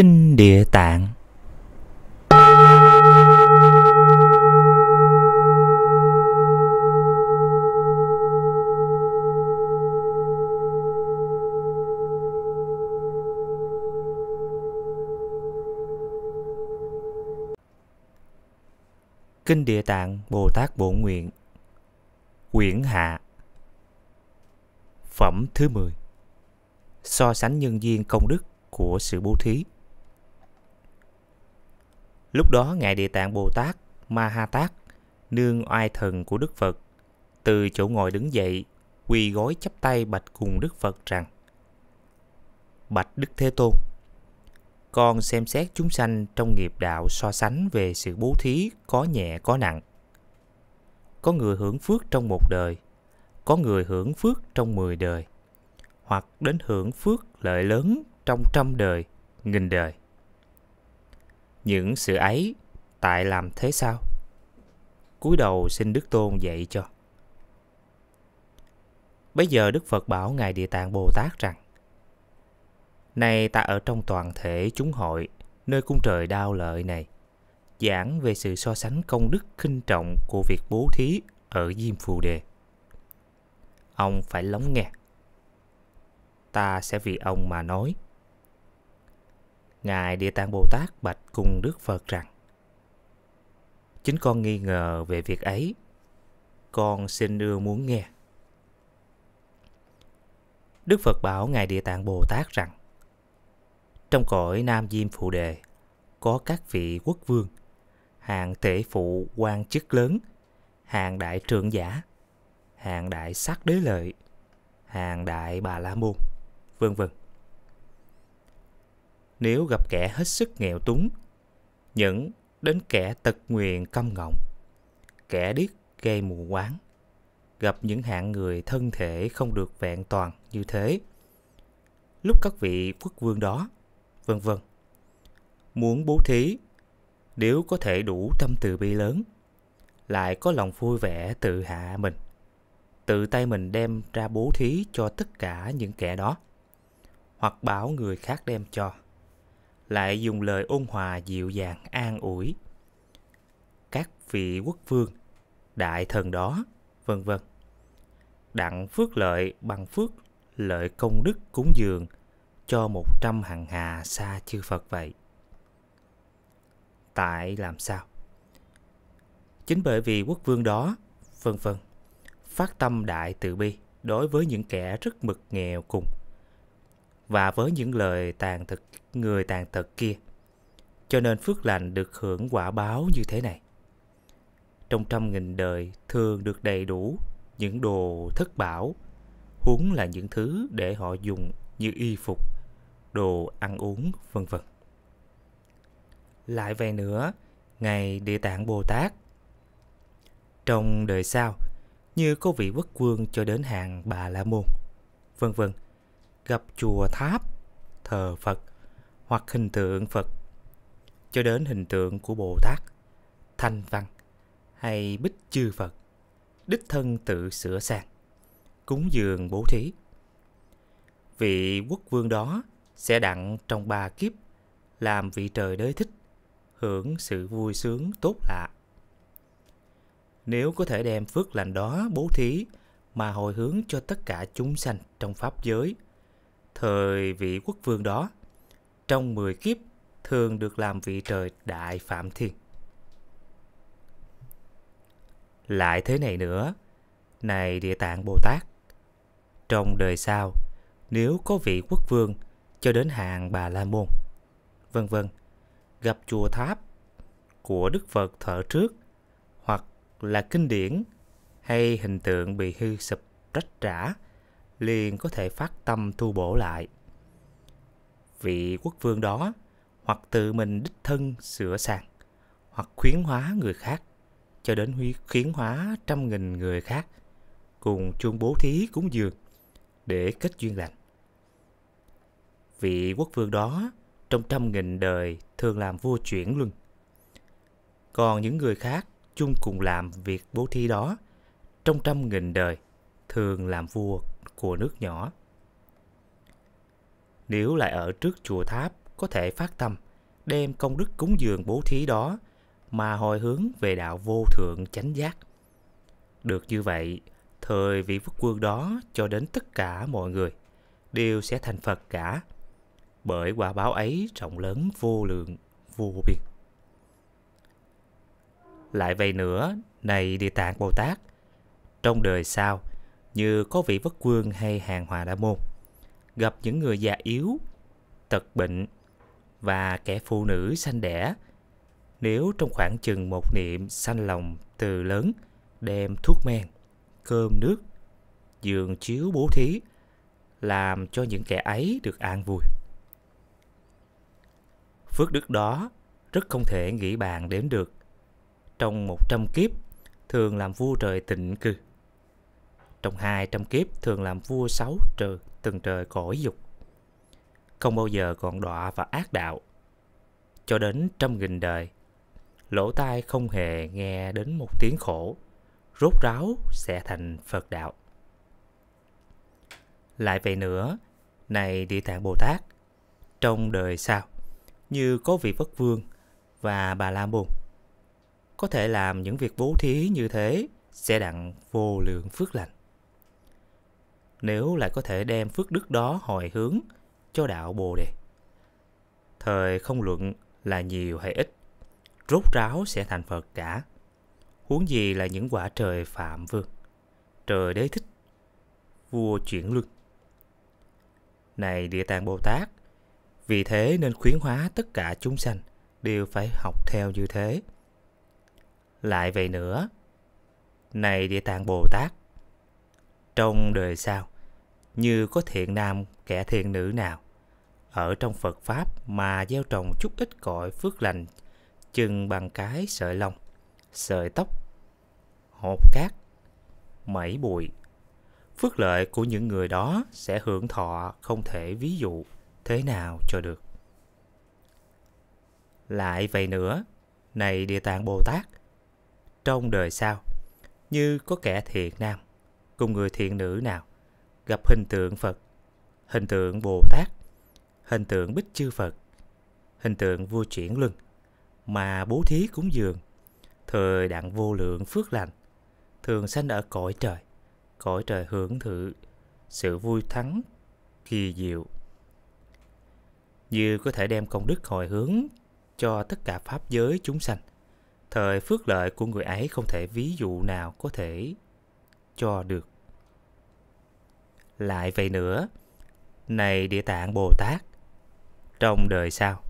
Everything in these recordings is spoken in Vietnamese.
Kinh Địa Tạng Kinh Địa Tạng Bồ Tát Bổn Nguyện Quyển Hạ Phẩm thứ 10 So sánh nhân viên công đức của sự bố thí Lúc đó Ngài Địa Tạng Bồ Tát, Ma Ha Tát, nương oai thần của Đức Phật, từ chỗ ngồi đứng dậy, quỳ gối chắp tay bạch cùng Đức Phật rằng Bạch Đức Thế Tôn, con xem xét chúng sanh trong nghiệp đạo so sánh về sự bố thí có nhẹ có nặng. Có người hưởng phước trong một đời, có người hưởng phước trong mười đời, hoặc đến hưởng phước lợi lớn trong trăm đời, nghìn đời những sự ấy tại làm thế sao cúi đầu xin đức tôn dạy cho Bây giờ đức phật bảo ngài địa tạng bồ tát rằng nay ta ở trong toàn thể chúng hội nơi cung trời đao lợi này giảng về sự so sánh công đức khinh trọng của việc bố thí ở diêm phù đề ông phải lắng nghe ta sẽ vì ông mà nói Ngài Địa Tạng Bồ Tát bạch cùng Đức Phật rằng Chính con nghi ngờ về việc ấy Con xin đưa muốn nghe Đức Phật bảo Ngài Địa Tạng Bồ Tát rằng Trong cõi Nam Diêm Phụ Đề Có các vị quốc vương Hàng thể phụ quan chức lớn Hàng đại trưởng giả Hàng đại sắc đế lợi Hàng đại bà la môn Vân vân nếu gặp kẻ hết sức nghèo túng, những đến kẻ tật nguyền câm ngọng, kẻ điếc gây mù quáng. Gặp những hạng người thân thể không được vẹn toàn như thế. Lúc các vị quốc vương đó, vân vân. Muốn bố thí, nếu có thể đủ tâm từ bi lớn, lại có lòng vui vẻ tự hạ mình, tự tay mình đem ra bố thí cho tất cả những kẻ đó, hoặc bảo người khác đem cho lại dùng lời ôn hòa dịu dàng an ủi các vị quốc vương đại thần đó vân vân đặng phước lợi bằng phước lợi công đức cúng dường cho một trăm hàng hà xa chư Phật vậy. Tại làm sao? Chính bởi vì quốc vương đó, vân vân, phát tâm đại từ bi đối với những kẻ rất mực nghèo cùng, và với những lời tàn thực người tàn thật kia. Cho nên phước lành được hưởng quả báo như thế này. Trong trăm nghìn đời thường được đầy đủ những đồ thất bảo, huống là những thứ để họ dùng như y phục, đồ ăn uống, vân vân. Lại về nữa, ngày Địa Tạng Bồ Tát trong đời sau như có vị quốc vương cho đến hàng bà la môn vân vân gặp chùa tháp thờ phật hoặc hình tượng phật cho đến hình tượng của bồ tát thanh văn hay bích chư phật đích thân tự sửa sang cúng dường bố thí vị quốc vương đó sẽ đặng trong ba kiếp làm vị trời đới thích hưởng sự vui sướng tốt lạ nếu có thể đem phước lành đó bố thí mà hồi hướng cho tất cả chúng sanh trong pháp giới thời vị quốc vương đó, trong 10 kiếp thường được làm vị trời đại phạm thiên. Lại thế này nữa, này địa tạng Bồ Tát, trong đời sau, nếu có vị quốc vương cho đến hàng Bà La Môn, vân vân, gặp chùa tháp của Đức Phật thở trước hoặc là kinh điển hay hình tượng bị hư sụp rách rã liền có thể phát tâm tu bổ lại. Vị quốc vương đó hoặc tự mình đích thân sửa sang, hoặc khuyến hóa người khác, cho đến huy khuyến hóa trăm nghìn người khác, cùng chuông bố thí cúng dường để kết duyên lành. Vị quốc vương đó trong trăm nghìn đời thường làm vua chuyển luân. Còn những người khác chung cùng làm việc bố thí đó trong trăm nghìn đời thường làm vua của nước nhỏ. Nếu lại ở trước chùa tháp, có thể phát tâm, đem công đức cúng dường bố thí đó mà hồi hướng về đạo vô thượng chánh giác. Được như vậy, thời vị quốc quân đó cho đến tất cả mọi người đều sẽ thành Phật cả, bởi quả báo ấy rộng lớn vô lượng, vô biên. Lại vậy nữa, này Địa Tạng Bồ Tát, trong đời sau, như có vị vất quân hay hàng hòa đa môn gặp những người già yếu tật bệnh và kẻ phụ nữ sanh đẻ nếu trong khoảng chừng một niệm sanh lòng từ lớn đem thuốc men cơm nước giường chiếu bố thí làm cho những kẻ ấy được an vui phước đức đó rất không thể nghĩ bàn đếm được trong một trăm kiếp thường làm vua trời tịnh cư trong hai trăm kiếp thường làm vua sáu trừ từng trời cõi dục. Không bao giờ còn đọa và ác đạo. Cho đến trăm nghìn đời, lỗ tai không hề nghe đến một tiếng khổ, rốt ráo sẽ thành Phật đạo. Lại vậy nữa, này Địa Tạng Bồ Tát, trong đời sau, như có vị Phất Vương và Bà La Môn, có thể làm những việc bố thí như thế sẽ đặng vô lượng phước lành nếu lại có thể đem phước đức đó hồi hướng cho đạo Bồ Đề. Thời không luận là nhiều hay ít, rốt ráo sẽ thành Phật cả. Huống gì là những quả trời phạm vương, trời đế thích, vua chuyển luân. Này Địa Tạng Bồ Tát, vì thế nên khuyến hóa tất cả chúng sanh đều phải học theo như thế. Lại vậy nữa, này Địa Tạng Bồ Tát, trong đời sau như có thiện nam kẻ thiện nữ nào ở trong Phật pháp mà gieo trồng chút ít cội phước lành chừng bằng cái sợi lông sợi tóc hột cát mẩy bụi phước lợi của những người đó sẽ hưởng thọ không thể ví dụ thế nào cho được lại vậy nữa này địa tạng bồ tát trong đời sau như có kẻ thiện nam cùng người thiện nữ nào gặp hình tượng Phật, hình tượng Bồ Tát, hình tượng Bích Chư Phật, hình tượng vua chuyển luân mà bố thí cúng dường, thời đặng vô lượng phước lành, thường sanh ở cõi trời, cõi trời hưởng thụ sự vui thắng kỳ diệu. Như có thể đem công đức hồi hướng cho tất cả pháp giới chúng sanh. Thời phước lợi của người ấy không thể ví dụ nào có thể cho được. Lại vậy nữa, này Địa Tạng Bồ Tát, trong đời sau,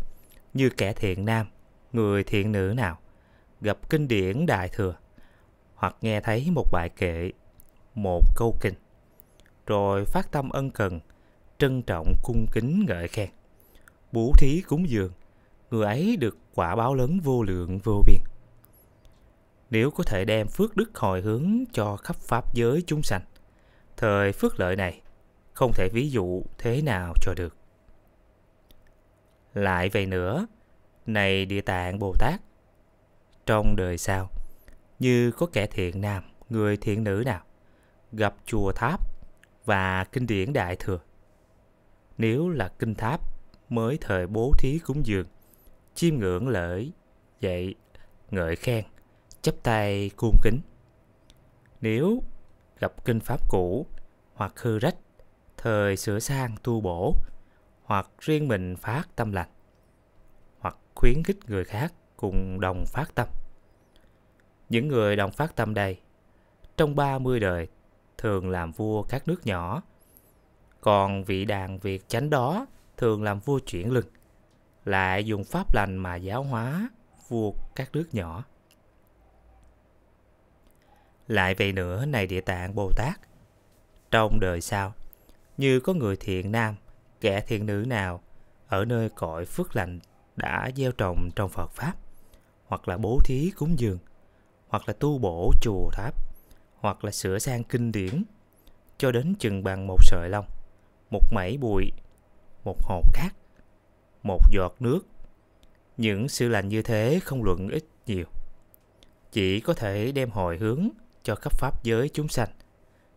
như kẻ thiện nam, người thiện nữ nào, gặp kinh điển Đại Thừa, hoặc nghe thấy một bài kệ, một câu kinh, rồi phát tâm ân cần, trân trọng cung kính ngợi khen, bố thí cúng dường, người ấy được quả báo lớn vô lượng vô biên nếu có thể đem phước đức hồi hướng cho khắp pháp giới chúng sanh. Thời phước lợi này, không thể ví dụ thế nào cho được. Lại vậy nữa, này địa tạng Bồ Tát, trong đời sau, như có kẻ thiện nam, người thiện nữ nào, gặp chùa tháp và kinh điển đại thừa. Nếu là kinh tháp mới thời bố thí cúng dường, chiêm ngưỡng lợi, dạy, ngợi khen, chắp tay cung kính. Nếu gặp kinh pháp cũ hoặc hư rách, thời sửa sang tu bổ, hoặc riêng mình phát tâm lành, hoặc khuyến khích người khác cùng đồng phát tâm. Những người đồng phát tâm đây, trong 30 đời, thường làm vua các nước nhỏ. Còn vị đàn việc chánh đó thường làm vua chuyển lực, lại dùng pháp lành mà giáo hóa vua các nước nhỏ. Lại vậy nữa này địa tạng Bồ Tát. Trong đời sau, như có người thiện nam, kẻ thiện nữ nào ở nơi cõi phước lành đã gieo trồng trong Phật Pháp, hoặc là bố thí cúng dường, hoặc là tu bổ chùa tháp, hoặc là sửa sang kinh điển, cho đến chừng bằng một sợi lông, một mẩy bụi, một hột cát, một giọt nước. Những sự lành như thế không luận ít nhiều. Chỉ có thể đem hồi hướng cho khắp pháp giới chúng sanh.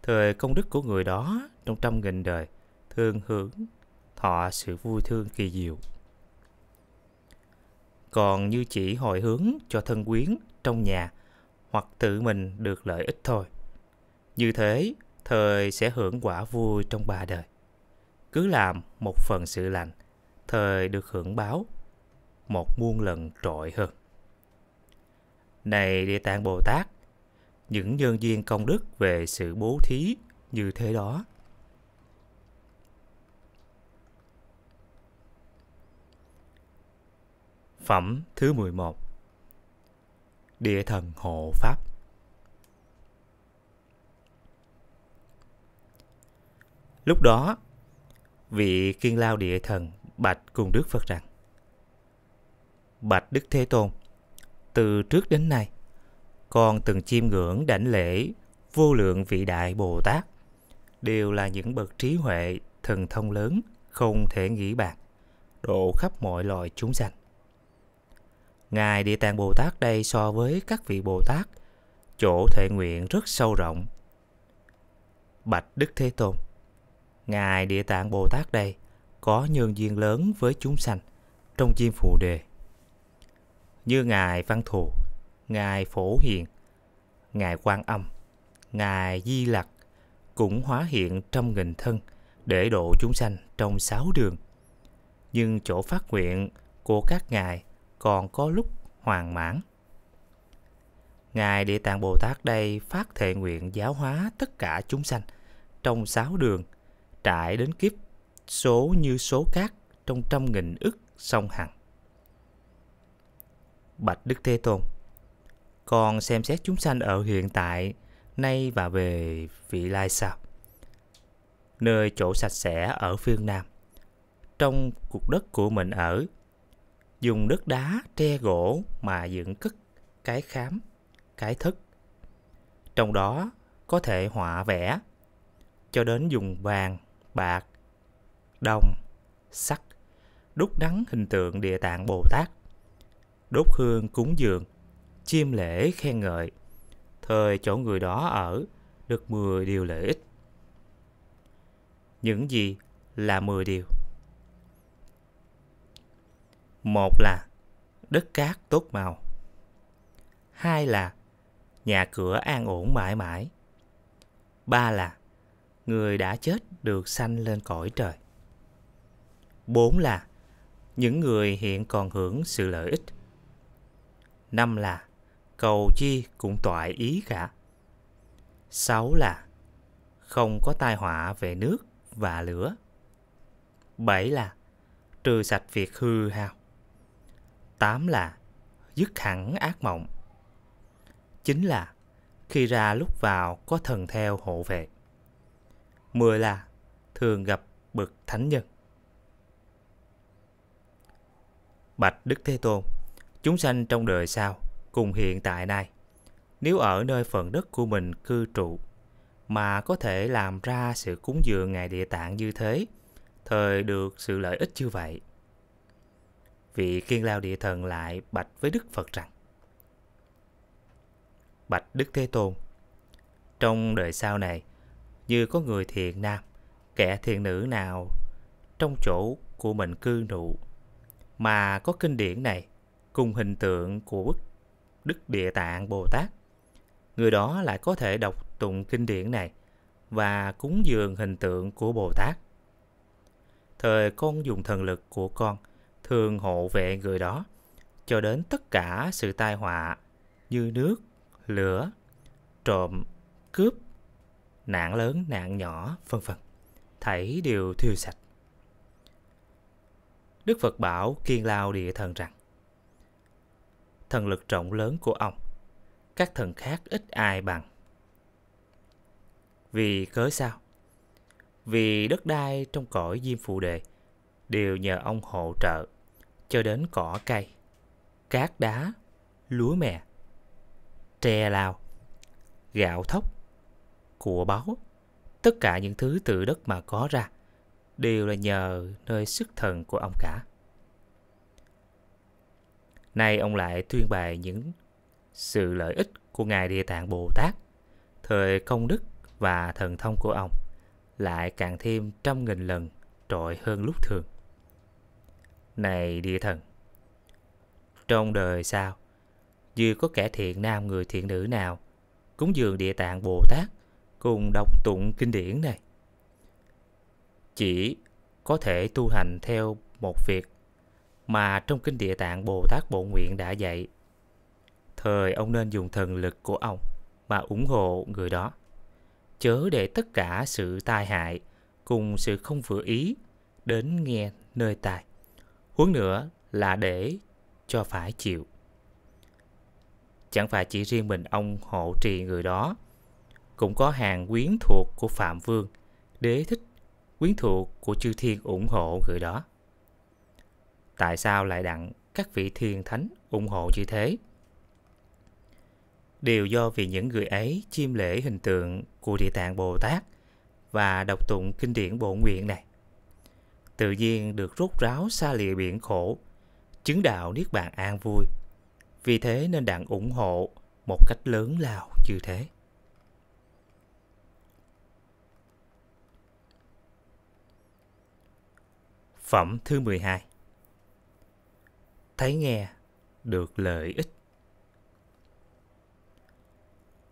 Thời công đức của người đó trong trăm nghìn đời, thương hưởng, thọ sự vui thương kỳ diệu. Còn như chỉ hồi hướng cho thân quyến trong nhà hoặc tự mình được lợi ích thôi. Như thế, thời sẽ hưởng quả vui trong ba đời. Cứ làm một phần sự lành, thời được hưởng báo một muôn lần trội hơn. Này Địa Tạng Bồ Tát, những nhân duyên công đức về sự bố thí như thế đó. Phẩm thứ 11 Địa thần hộ pháp Lúc đó, vị kiên lao địa thần bạch cùng Đức Phật rằng Bạch Đức Thế Tôn, từ trước đến nay – con từng chiêm ngưỡng đảnh lễ vô lượng vị đại Bồ Tát đều là những bậc trí huệ thần thông lớn không thể nghĩ bàn độ khắp mọi loại chúng sanh. Ngài Địa Tạng Bồ Tát đây so với các vị Bồ Tát, chỗ thể nguyện rất sâu rộng. Bạch Đức Thế Tôn Ngài Địa Tạng Bồ Tát đây có nhân duyên lớn với chúng sanh trong chim phù đề. Như Ngài Văn Thù Ngài Phổ Hiền, Ngài Quan Âm, Ngài Di Lặc cũng hóa hiện trăm nghìn thân để độ chúng sanh trong sáu đường. Nhưng chỗ phát nguyện của các ngài còn có lúc hoàn mãn. Ngài Địa Tạng Bồ Tát đây phát thệ nguyện giáo hóa tất cả chúng sanh trong sáu đường, trải đến kiếp số như số cát trong trăm nghìn ức sông hằng. Bạch Đức Thế Tôn con xem xét chúng sanh ở hiện tại, nay và về vị lai sau. Nơi chỗ sạch sẽ ở phương Nam, trong cuộc đất của mình ở, dùng đất đá, tre gỗ mà dựng cất cái khám, cái thức. Trong đó có thể họa vẽ, cho đến dùng vàng, bạc, đồng, sắt, đúc nắng hình tượng địa tạng Bồ Tát, đốt hương cúng dường, chiêm lễ khen ngợi thời chỗ người đó ở được 10 điều lợi ích những gì là 10 điều một là đất cát tốt màu hai là nhà cửa an ổn mãi mãi ba là người đã chết được sanh lên cõi trời bốn là những người hiện còn hưởng sự lợi ích năm là cầu chi cũng toại ý cả. Sáu là không có tai họa về nước và lửa. Bảy là trừ sạch việc hư hao. Tám là dứt hẳn ác mộng. Chín là khi ra lúc vào có thần theo hộ vệ. Mười là thường gặp bậc thánh nhân. Bạch Đức Thế Tôn, chúng sanh trong đời sau cùng hiện tại này, nếu ở nơi phần đất của mình cư trụ mà có thể làm ra sự cúng dường Ngài Địa Tạng như thế, thời được sự lợi ích như vậy. Vị kiên lao địa thần lại bạch với Đức Phật rằng Bạch Đức Thế Tôn Trong đời sau này, như có người thiền nam, kẻ thiền nữ nào trong chỗ của mình cư trụ mà có kinh điển này cùng hình tượng của bức Đức Địa Tạng Bồ Tát. Người đó lại có thể đọc tụng kinh điển này và cúng dường hình tượng của Bồ Tát. Thời con dùng thần lực của con thường hộ vệ người đó cho đến tất cả sự tai họa như nước, lửa, trộm, cướp, nạn lớn, nạn nhỏ, vân vân. Thảy đều thiêu sạch. Đức Phật bảo Kiên Lao Địa Thần rằng thần lực rộng lớn của ông. Các thần khác ít ai bằng. Vì cớ sao? Vì đất đai trong cõi Diêm phù Đề đều nhờ ông hỗ trợ cho đến cỏ cây, cát đá, lúa mè, tre lao, gạo thóc, của báu. Tất cả những thứ từ đất mà có ra đều là nhờ nơi sức thần của ông cả. Nay ông lại tuyên bày những sự lợi ích của Ngài Địa Tạng Bồ Tát, thời công đức và thần thông của ông lại càng thêm trăm nghìn lần trội hơn lúc thường. Này địa thần, trong đời sao, dư có kẻ thiện nam người thiện nữ nào cúng dường địa tạng Bồ Tát cùng đọc tụng kinh điển này. Chỉ có thể tu hành theo một việc mà trong kinh địa tạng Bồ Tát Bộ Nguyện đã dạy. Thời ông nên dùng thần lực của ông mà ủng hộ người đó. Chớ để tất cả sự tai hại cùng sự không vừa ý đến nghe nơi tai. Huống nữa là để cho phải chịu. Chẳng phải chỉ riêng mình ông hộ trì người đó, cũng có hàng quyến thuộc của Phạm Vương, đế thích quyến thuộc của chư thiên ủng hộ người đó tại sao lại đặng các vị thiền thánh ủng hộ như thế? Đều do vì những người ấy chiêm lễ hình tượng của Địa Tạng Bồ Tát và đọc tụng kinh điển bổ nguyện này. Tự nhiên được rút ráo xa lìa biển khổ, chứng đạo Niết Bàn an vui. Vì thế nên đặng ủng hộ một cách lớn lao như thế. Phẩm thứ 12 thấy nghe được lợi ích.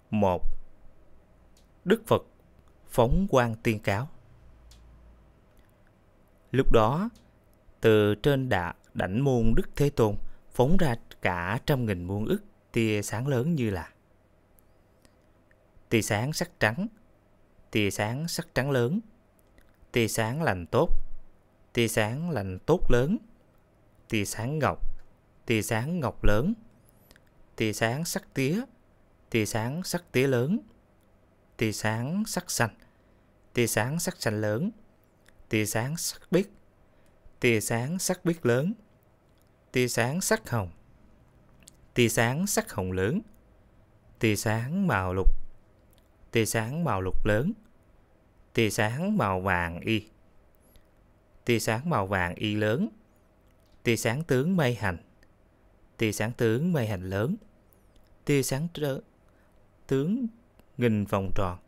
một Đức Phật phóng quang tiên cáo. Lúc đó, từ trên đạ đảnh môn Đức Thế Tôn phóng ra cả trăm nghìn muôn ức tia sáng lớn như là tia sáng sắc trắng, tia sáng sắc trắng lớn, tia sáng lành tốt, tia sáng lành tốt lớn, tia sáng ngọc, tì sáng ngọc lớn, tì sáng sắc tía, tì sáng sắc tía lớn, tì sáng sắc xanh, tì sáng sắc xanh lớn, tì sáng sắc biếc, tì sáng sắc biếc lớn, tì sáng sắc hồng, tì sáng sắc hồng lớn, tì sáng màu lục, tì sáng màu lục lớn, tì sáng màu vàng y, tì sáng màu vàng y lớn, tì sáng tướng mây hành, Tia sáng tướng mây hành lớn. Tia sáng tr... tướng nghìn vòng tròn.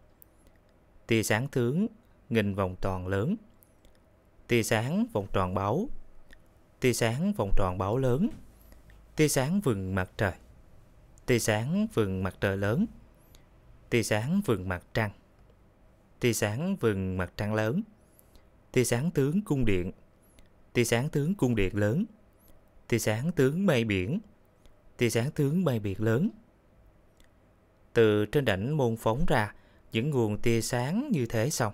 Tia sáng tướng nghìn vòng tròn lớn. Tia sáng vòng tròn báu. Tia sáng vòng tròn báu lớn. Tia sáng vừng mặt trời. Tia sáng vừng mặt trời lớn. Tia sáng vừng mặt trăng. Tia sáng vừng mặt trăng lớn. Tia sáng tướng cung điện. Tia sáng tướng cung điện lớn tia sáng tướng mây biển, tia sáng tướng mây biển lớn. Từ trên đỉnh môn phóng ra những nguồn tia sáng như thế xong,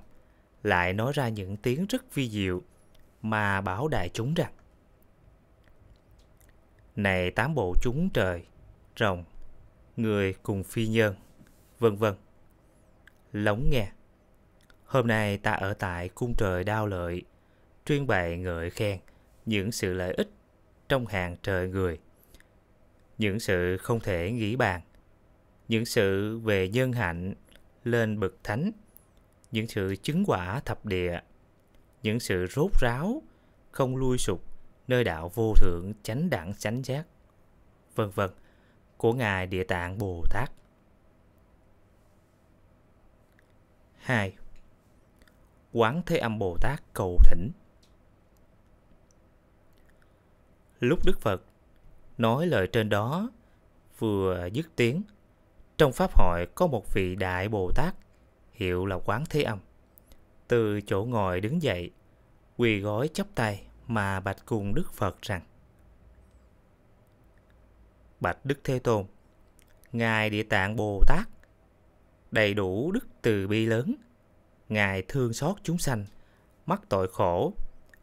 lại nói ra những tiếng rất vi diệu mà bảo đại chúng rằng Này tám bộ chúng trời, rồng, người cùng phi nhân, vân vân. Lóng nghe, hôm nay ta ở tại cung trời đao lợi, truyền bày ngợi khen những sự lợi ích trong hàng trời người. Những sự không thể nghĩ bàn, những sự về nhân hạnh lên bậc thánh, những sự chứng quả thập địa, những sự rốt ráo, không lui sụp nơi đạo vô thượng chánh đẳng chánh giác, vân vân của ngài Địa Tạng Bồ Tát. 2. Quán Thế Âm Bồ Tát cầu thỉnh Lúc Đức Phật nói lời trên đó vừa dứt tiếng, trong pháp hội có một vị đại Bồ Tát hiệu là Quán Thế Âm. Từ chỗ ngồi đứng dậy, quỳ gối chắp tay mà bạch cùng Đức Phật rằng: Bạch Đức Thế Tôn, Ngài Địa Tạng Bồ Tát đầy đủ đức từ bi lớn, Ngài thương xót chúng sanh, mắc tội khổ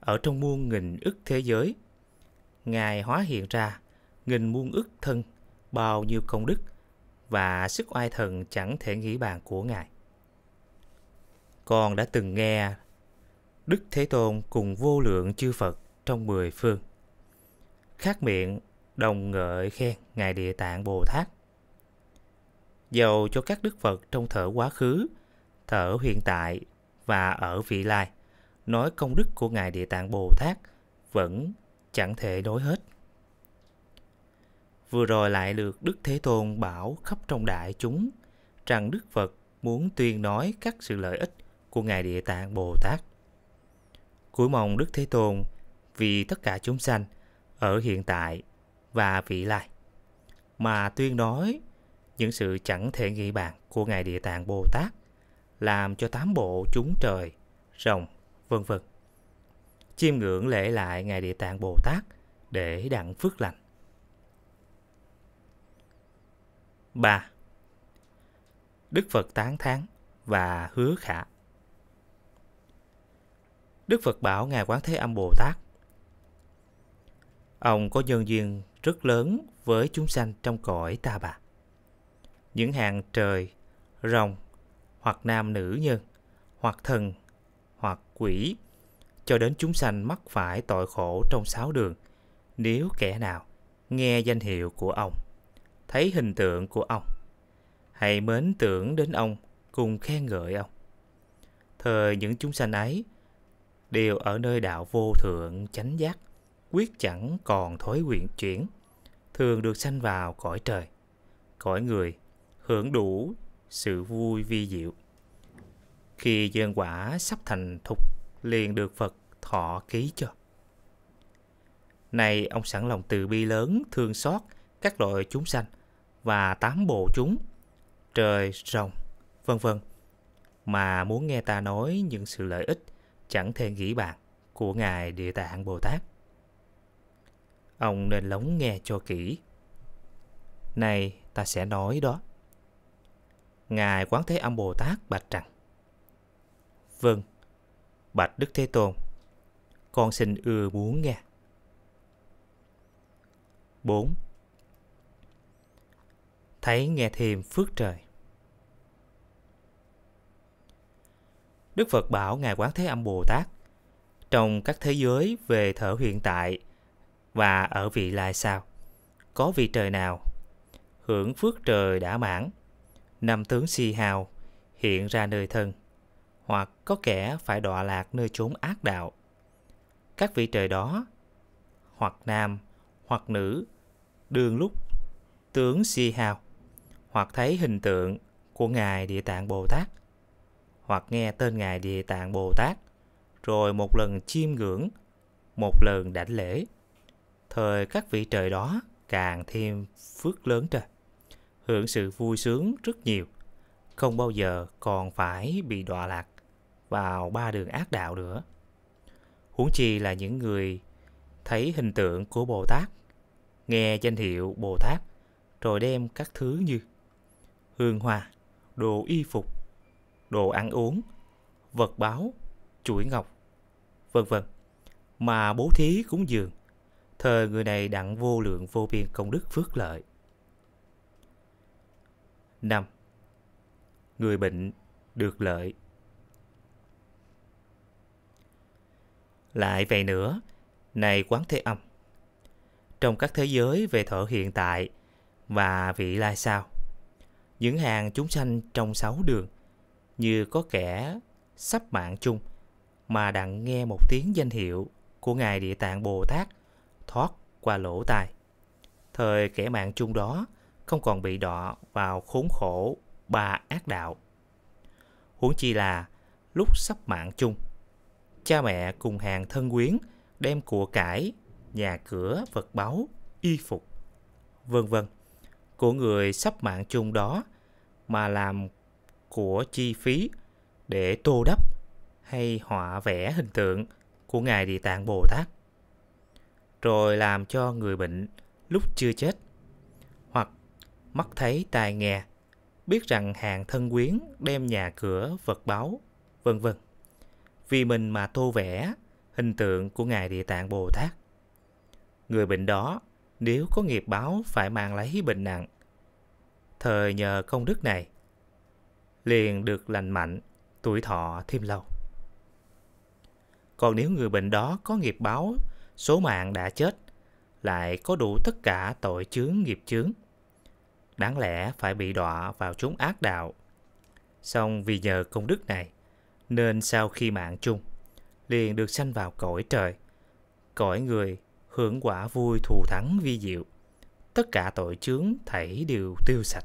ở trong muôn nghìn ức thế giới Ngài hóa hiện ra, nghìn muôn ức thân, bao nhiêu công đức và sức oai thần chẳng thể nghĩ bàn của Ngài. Con đã từng nghe Đức Thế Tôn cùng vô lượng chư Phật trong mười phương. Khác miệng đồng ngợi khen Ngài Địa Tạng Bồ Tát. Dầu cho các Đức Phật trong thở quá khứ, thở hiện tại và ở vị lai, nói công đức của Ngài Địa Tạng Bồ Tát vẫn chẳng thể nói hết. Vừa rồi lại được Đức Thế Tôn bảo khắp trong đại chúng rằng Đức Phật muốn tuyên nói các sự lợi ích của Ngài Địa Tạng Bồ Tát. Cuối mong Đức Thế Tôn vì tất cả chúng sanh ở hiện tại và vị lai mà tuyên nói những sự chẳng thể nghĩ bàn của Ngài Địa Tạng Bồ Tát làm cho tám bộ chúng trời, rồng, vân vân chiêm ngưỡng lễ lại Ngài Địa Tạng Bồ Tát để đặng phước lành. ba Đức Phật tán thán và hứa khả Đức Phật bảo Ngài Quán Thế Âm Bồ Tát Ông có nhân duyên rất lớn với chúng sanh trong cõi ta bà. Những hàng trời, rồng, hoặc nam nữ nhân, hoặc thần, hoặc quỷ, cho đến chúng sanh mắc phải tội khổ trong sáu đường. Nếu kẻ nào nghe danh hiệu của ông, thấy hình tượng của ông, hãy mến tưởng đến ông cùng khen ngợi ông. Thời những chúng sanh ấy đều ở nơi đạo vô thượng chánh giác, quyết chẳng còn thói quyện chuyển, thường được sanh vào cõi trời, cõi người, hưởng đủ sự vui vi diệu. Khi dân quả sắp thành thục liền được Phật thọ ký cho. Này ông sẵn lòng từ bi lớn thương xót các loại chúng sanh và tám bộ chúng, trời, rồng, vân vân mà muốn nghe ta nói những sự lợi ích chẳng thể nghĩ bàn của Ngài Địa Tạng Bồ Tát. Ông nên lắng nghe cho kỹ. Này, ta sẽ nói đó. Ngài Quán Thế Âm Bồ Tát bạch rằng: Vâng, Bạch Đức Thế Tôn, con xin ưa muốn nghe. 4. Thấy nghe thêm phước trời Đức Phật bảo Ngài Quán Thế Âm Bồ Tát Trong các thế giới về thở hiện tại và ở vị lai sao Có vị trời nào hưởng phước trời đã mãn năm tướng si hào hiện ra nơi thân hoặc có kẻ phải đọa lạc nơi chốn ác đạo. Các vị trời đó, hoặc nam, hoặc nữ, đường lúc tướng si hào, hoặc thấy hình tượng của Ngài Địa Tạng Bồ Tát, hoặc nghe tên Ngài Địa Tạng Bồ Tát, rồi một lần chiêm ngưỡng, một lần đảnh lễ. Thời các vị trời đó càng thêm phước lớn trời, hưởng sự vui sướng rất nhiều, không bao giờ còn phải bị đọa lạc vào ba đường ác đạo nữa. Huống chi là những người thấy hình tượng của Bồ Tát, nghe danh hiệu Bồ Tát, rồi đem các thứ như hương hoa, đồ y phục, đồ ăn uống, vật báo, chuỗi ngọc, vân vân mà bố thí cúng dường, thờ người này đặng vô lượng vô biên công đức phước lợi. 5. Người bệnh được lợi Lại vậy nữa, này quán thế âm. Trong các thế giới về thở hiện tại và vị lai sao, những hàng chúng sanh trong sáu đường như có kẻ sắp mạng chung mà đặng nghe một tiếng danh hiệu của Ngài Địa Tạng Bồ Tát thoát qua lỗ tai. Thời kẻ mạng chung đó không còn bị đọa vào khốn khổ ba ác đạo. Huống chi là lúc sắp mạng chung, Cha mẹ cùng hàng thân quyến đem của cải, nhà cửa, vật báu, y phục, vân vân của người sắp mạng chung đó mà làm của chi phí để tô đắp hay họa vẽ hình tượng của Ngài Địa Tạng Bồ Tát. Rồi làm cho người bệnh lúc chưa chết hoặc mắt thấy tai nghe biết rằng hàng thân quyến đem nhà cửa vật báu vân vân vì mình mà tô vẽ hình tượng của Ngài Địa Tạng Bồ Tát. Người bệnh đó nếu có nghiệp báo phải mang lấy bệnh nặng. Thời nhờ công đức này, liền được lành mạnh, tuổi thọ thêm lâu. Còn nếu người bệnh đó có nghiệp báo, số mạng đã chết, lại có đủ tất cả tội chướng nghiệp chướng, đáng lẽ phải bị đọa vào chúng ác đạo. Song vì nhờ công đức này, nên sau khi mạng chung, liền được sanh vào cõi trời. Cõi người hưởng quả vui thù thắng vi diệu, tất cả tội chướng thảy đều tiêu sạch.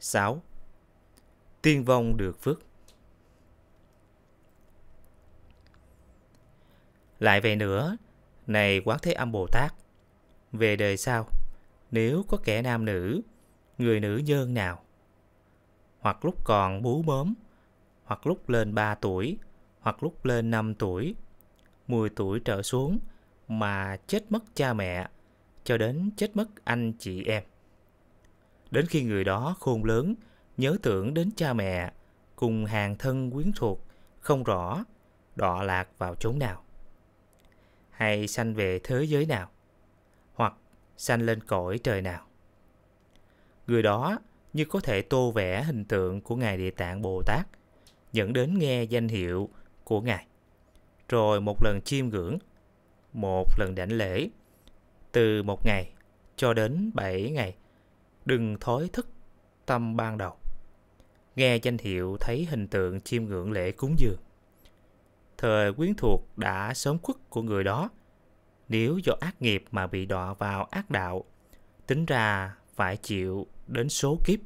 6. Tiên vong được phước Lại về nữa, này quán thế âm Bồ Tát, về đời sau, nếu có kẻ nam nữ, người nữ nhân nào hoặc lúc còn bú bốm, hoặc lúc lên 3 tuổi, hoặc lúc lên 5 tuổi, 10 tuổi trở xuống mà chết mất cha mẹ, cho đến chết mất anh chị em. Đến khi người đó khôn lớn, nhớ tưởng đến cha mẹ, cùng hàng thân quyến thuộc, không rõ, đọa lạc vào chốn nào. Hay sanh về thế giới nào, hoặc sanh lên cõi trời nào. Người đó như có thể tô vẽ hình tượng của Ngài Địa Tạng Bồ Tát, dẫn đến nghe danh hiệu của Ngài. Rồi một lần chiêm ngưỡng, một lần đảnh lễ, từ một ngày cho đến bảy ngày, đừng thói thức tâm ban đầu. Nghe danh hiệu thấy hình tượng chiêm ngưỡng lễ cúng dường. Thời quyến thuộc đã sớm khuất của người đó, nếu do ác nghiệp mà bị đọa vào ác đạo, tính ra phải chịu đến số kiếp.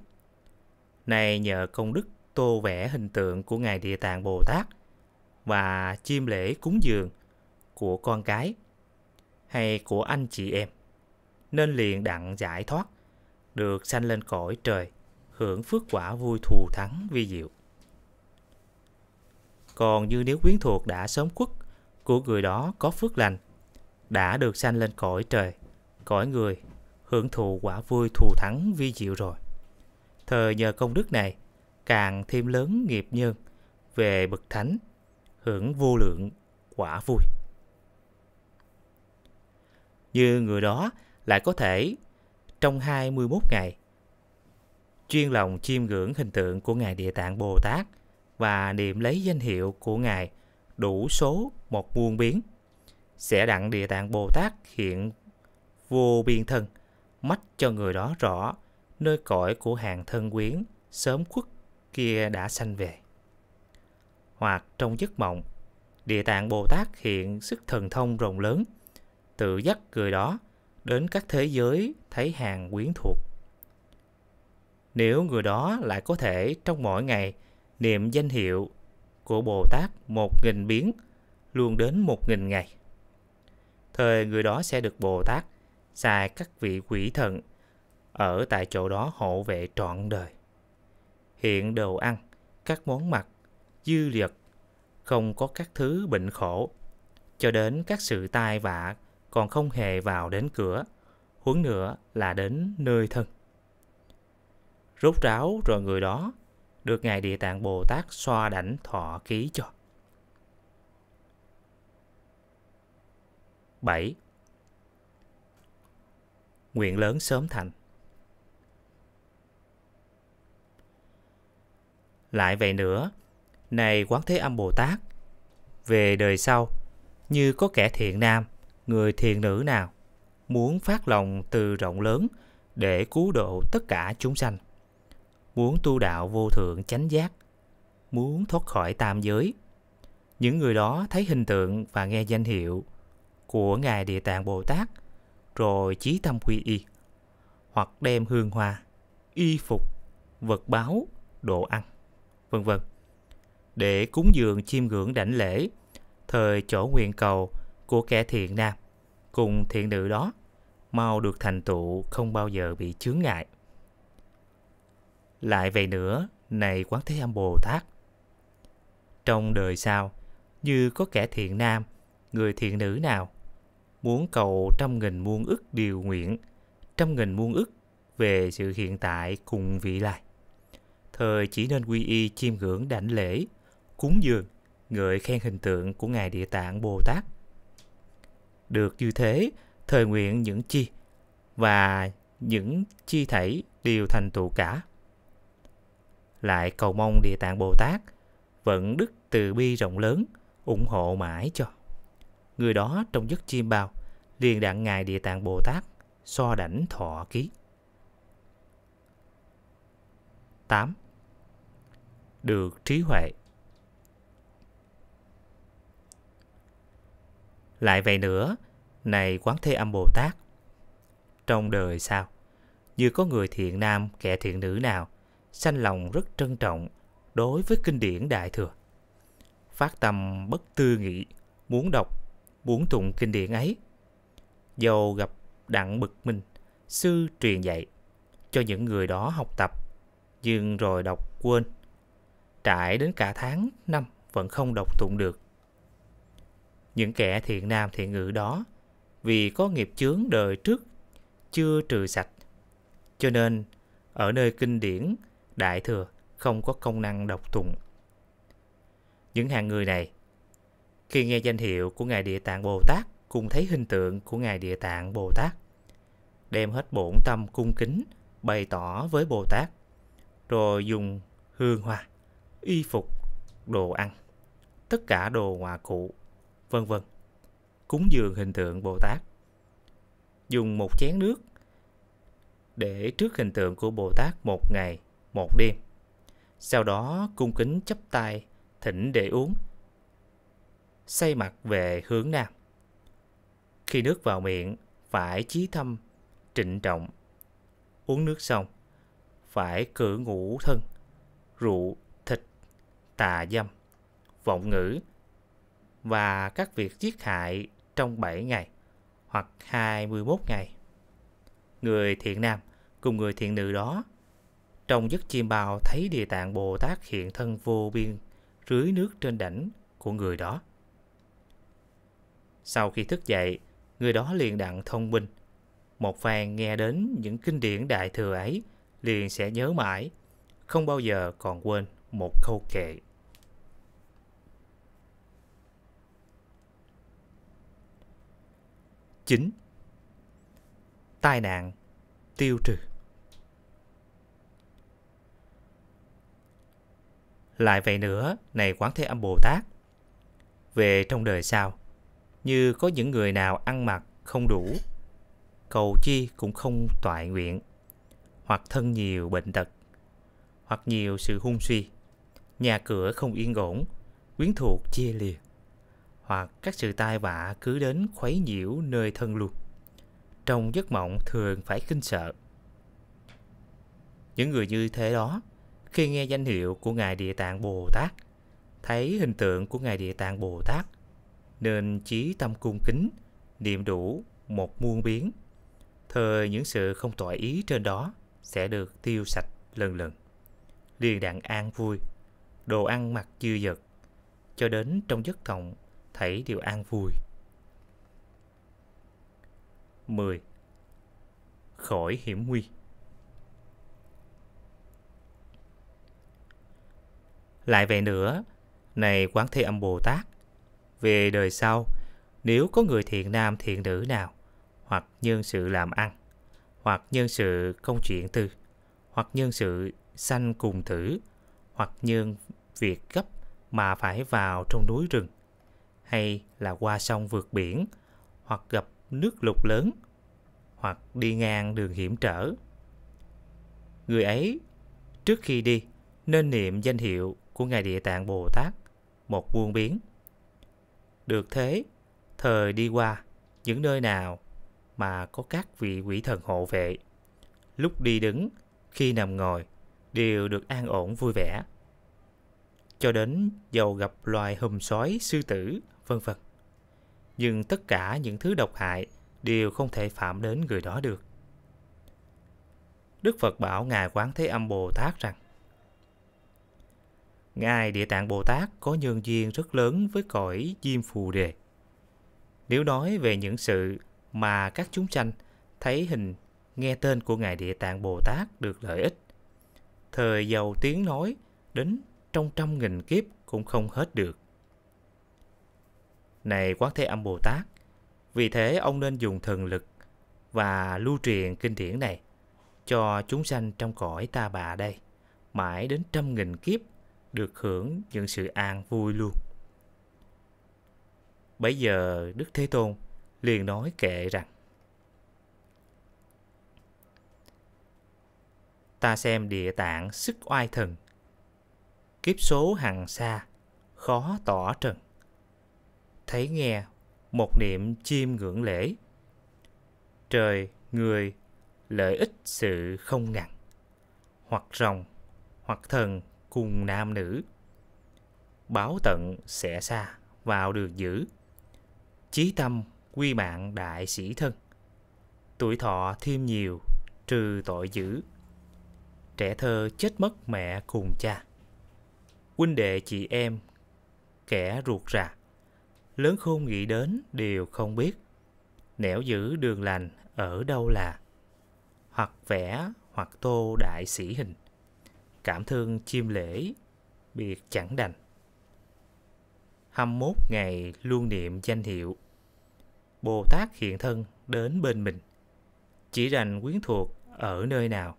Này nhờ công đức tô vẽ hình tượng của Ngài Địa Tạng Bồ Tát và chiêm lễ cúng dường của con cái hay của anh chị em, nên liền đặng giải thoát, được sanh lên cõi trời, hưởng phước quả vui thù thắng vi diệu. Còn như nếu quyến thuộc đã sớm quất của người đó có phước lành, đã được sanh lên cõi trời, cõi người hưởng thụ quả vui thù thắng vi diệu rồi. Thờ nhờ công đức này, càng thêm lớn nghiệp nhân về bậc thánh, hưởng vô lượng quả vui. Như người đó lại có thể trong 21 ngày chuyên lòng chiêm ngưỡng hình tượng của Ngài Địa Tạng Bồ Tát và niệm lấy danh hiệu của Ngài đủ số một muôn biến, sẽ đặng Địa Tạng Bồ Tát hiện vô biên thân mách cho người đó rõ nơi cõi của hàng thân quyến sớm khuất kia đã sanh về. Hoặc trong giấc mộng, Địa Tạng Bồ Tát hiện sức thần thông rộng lớn, tự dắt người đó đến các thế giới thấy hàng quyến thuộc. Nếu người đó lại có thể trong mỗi ngày niệm danh hiệu của Bồ Tát một nghìn biến, luôn đến một nghìn ngày, thời người đó sẽ được Bồ Tát xài các vị quỷ thần ở tại chỗ đó hộ vệ trọn đời. Hiện đồ ăn, các món mặt dư liệt, không có các thứ bệnh khổ, cho đến các sự tai vạ còn không hề vào đến cửa, huống nữa là đến nơi thân. rút ráo rồi người đó được Ngài Địa Tạng Bồ Tát xoa đảnh thọ ký cho. 7 nguyện lớn sớm thành. Lại vậy nữa, này Quán Thế Âm Bồ Tát, về đời sau, như có kẻ thiện nam, người thiện nữ nào, muốn phát lòng từ rộng lớn để cứu độ tất cả chúng sanh, muốn tu đạo vô thượng chánh giác, muốn thoát khỏi tam giới. Những người đó thấy hình tượng và nghe danh hiệu của Ngài Địa Tạng Bồ Tát – rồi chí tâm quy y, hoặc đem hương hoa, y phục, vật báo, đồ ăn, vân vân để cúng dường chiêm ngưỡng đảnh lễ thời chỗ nguyện cầu của kẻ thiện nam cùng thiện nữ đó mau được thành tựu không bao giờ bị chướng ngại. Lại về nữa, này Quán Thế Âm Bồ Tát. Trong đời sau, như có kẻ thiện nam, người thiện nữ nào muốn cầu trăm nghìn muôn ức điều nguyện, trăm nghìn muôn ức về sự hiện tại cùng vị lai. Thời chỉ nên quy y chiêm ngưỡng đảnh lễ, cúng dường, ngợi khen hình tượng của Ngài Địa Tạng Bồ Tát. Được như thế, thời nguyện những chi và những chi thảy đều thành tụ cả. Lại cầu mong Địa Tạng Bồ Tát vẫn đức từ bi rộng lớn, ủng hộ mãi cho. Người đó trong giấc chiêm bao liền đặng ngài địa tạng Bồ Tát so đảnh thọ ký. 8. Được trí huệ Lại vậy nữa, này Quán Thế Âm Bồ Tát, trong đời sao, như có người thiện nam kẻ thiện nữ nào, sanh lòng rất trân trọng đối với kinh điển Đại Thừa. Phát tâm bất tư nghị, muốn đọc muốn tụng kinh điển ấy. Dầu gặp đặng bực mình, sư truyền dạy cho những người đó học tập, nhưng rồi đọc quên. Trải đến cả tháng năm vẫn không đọc tụng được. Những kẻ thiện nam thiện ngữ đó, vì có nghiệp chướng đời trước chưa trừ sạch, cho nên ở nơi kinh điển Đại Thừa không có công năng đọc tụng. Những hàng người này khi nghe danh hiệu của Ngài Địa Tạng Bồ Tát cùng thấy hình tượng của Ngài Địa Tạng Bồ Tát, đem hết bổn tâm cung kính bày tỏ với Bồ Tát, rồi dùng hương hoa, y phục, đồ ăn, tất cả đồ ngoại cụ, vân vân, cúng dường hình tượng Bồ Tát. Dùng một chén nước để trước hình tượng của Bồ Tát một ngày, một đêm. Sau đó cung kính chấp tay, thỉnh để uống, xây mặt về hướng nam. Khi nước vào miệng, phải chí thâm, trịnh trọng. Uống nước xong, phải cử ngũ thân, rượu, thịt, tà dâm, vọng ngữ và các việc giết hại trong 7 ngày hoặc 21 ngày. Người thiện nam cùng người thiện nữ đó trong giấc chiêm bao thấy địa tạng Bồ Tát hiện thân vô biên rưới nước trên đảnh của người đó. Sau khi thức dậy, người đó liền đặng thông minh. Một phen nghe đến những kinh điển đại thừa ấy, liền sẽ nhớ mãi, không bao giờ còn quên một câu kệ. Chính Tai nạn tiêu trừ Lại vậy nữa, này Quán Thế Âm Bồ Tát, về trong đời sau, như có những người nào ăn mặc không đủ, cầu chi cũng không toại nguyện, hoặc thân nhiều bệnh tật, hoặc nhiều sự hung suy, nhà cửa không yên ổn, quyến thuộc chia lìa, hoặc các sự tai vạ cứ đến khuấy nhiễu nơi thân luôn. Trong giấc mộng thường phải kinh sợ. Những người như thế đó, khi nghe danh hiệu của Ngài Địa Tạng Bồ Tát, thấy hình tượng của Ngài Địa Tạng Bồ Tát nên chí tâm cung kính, niệm đủ một muôn biến. Thời những sự không tội ý trên đó sẽ được tiêu sạch lần lần. Liền đạn an vui, đồ ăn mặc dư dật, cho đến trong giấc thọng thấy đều an vui. 10. Khỏi hiểm nguy Lại vậy nữa, này Quán Thế Âm Bồ Tát, về đời sau nếu có người thiện nam thiện nữ nào hoặc nhân sự làm ăn hoặc nhân sự công chuyện tư hoặc nhân sự sanh cùng thử hoặc nhân việc gấp mà phải vào trong núi rừng hay là qua sông vượt biển hoặc gặp nước lục lớn hoặc đi ngang đường hiểm trở người ấy trước khi đi nên niệm danh hiệu của ngài địa tạng bồ tát một buông biến được thế, thời đi qua những nơi nào mà có các vị quỷ thần hộ vệ. Lúc đi đứng, khi nằm ngồi, đều được an ổn vui vẻ. Cho đến dầu gặp loài hùm sói, sư tử, vân vân. Nhưng tất cả những thứ độc hại đều không thể phạm đến người đó được. Đức Phật bảo Ngài Quán Thế Âm Bồ Tát rằng Ngài Địa Tạng Bồ Tát có nhân duyên rất lớn với cõi Diêm Phù Đề. Nếu nói về những sự mà các chúng sanh thấy hình, nghe tên của Ngài Địa Tạng Bồ Tát được lợi ích, thời giàu tiếng nói đến trong trăm nghìn kiếp cũng không hết được. Này Quán Thế Âm Bồ Tát, vì thế ông nên dùng thần lực và lưu truyền kinh điển này cho chúng sanh trong cõi ta bà đây, mãi đến trăm nghìn kiếp được hưởng những sự an vui luôn. Bấy giờ Đức Thế Tôn liền nói kệ rằng Ta xem địa tạng sức oai thần Kiếp số hằng xa Khó tỏ trần Thấy nghe Một niệm chim ngưỡng lễ Trời, người Lợi ích sự không ngặt Hoặc rồng Hoặc thần cùng nam nữ. Báo tận sẽ xa, vào được giữ. Chí tâm quy mạng đại sĩ thân. Tuổi thọ thêm nhiều, trừ tội dữ. Trẻ thơ chết mất mẹ cùng cha. Huynh đệ chị em, kẻ ruột rà Lớn khôn nghĩ đến đều không biết. Nẻo giữ đường lành ở đâu là. Hoặc vẽ hoặc tô đại sĩ hình. Cảm thương chim lễ, biệt chẳng đành. 21 ngày luôn niệm danh hiệu. Bồ Tát hiện thân đến bên mình. Chỉ rành quyến thuộc ở nơi nào.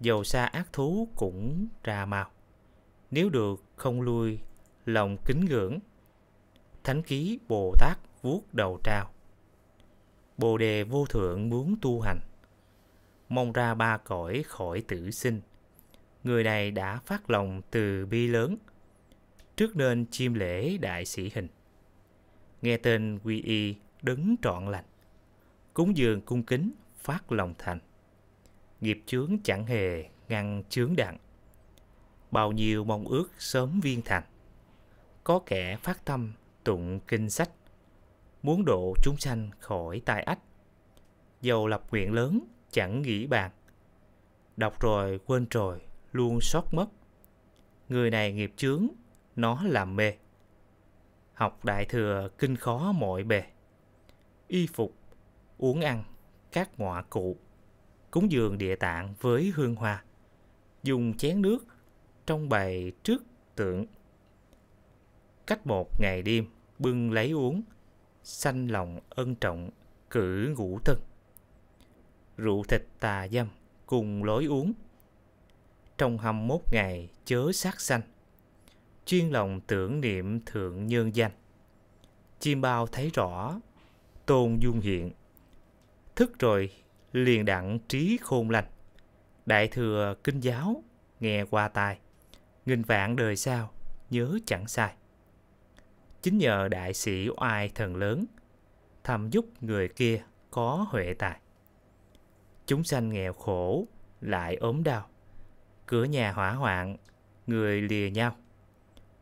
Dầu xa ác thú cũng ra mau. Nếu được không lui, lòng kính ngưỡng. Thánh ký Bồ Tát vuốt đầu trao. Bồ đề vô thượng muốn tu hành. Mong ra ba cõi khỏi tử sinh người này đã phát lòng từ bi lớn trước nên chiêm lễ đại sĩ hình nghe tên quy y đứng trọn lành cúng dường cung kính phát lòng thành nghiệp chướng chẳng hề ngăn chướng đặng bao nhiêu mong ước sớm viên thành có kẻ phát tâm tụng kinh sách muốn độ chúng sanh khỏi tai ách dầu lập nguyện lớn chẳng nghĩ bàn đọc rồi quên rồi luôn sót mất. Người này nghiệp chướng, nó làm mê. Học đại thừa kinh khó mọi bề. Y phục, uống ăn, các ngọa cụ, cúng dường địa tạng với hương hoa, dùng chén nước trong bày trước tượng. Cách một ngày đêm, bưng lấy uống, sanh lòng ân trọng, cử ngũ thân Rượu thịt tà dâm, cùng lối uống, trong 21 ngày chớ sát sanh. Chuyên lòng tưởng niệm thượng nhân danh. Chim bao thấy rõ, tôn dung hiện. Thức rồi, liền đặng trí khôn lành. Đại thừa kinh giáo, nghe qua tai. Nghìn vạn đời sau, nhớ chẳng sai. Chính nhờ đại sĩ oai thần lớn, thầm giúp người kia có huệ tài. Chúng sanh nghèo khổ, lại ốm đau cửa nhà hỏa hoạn, người lìa nhau.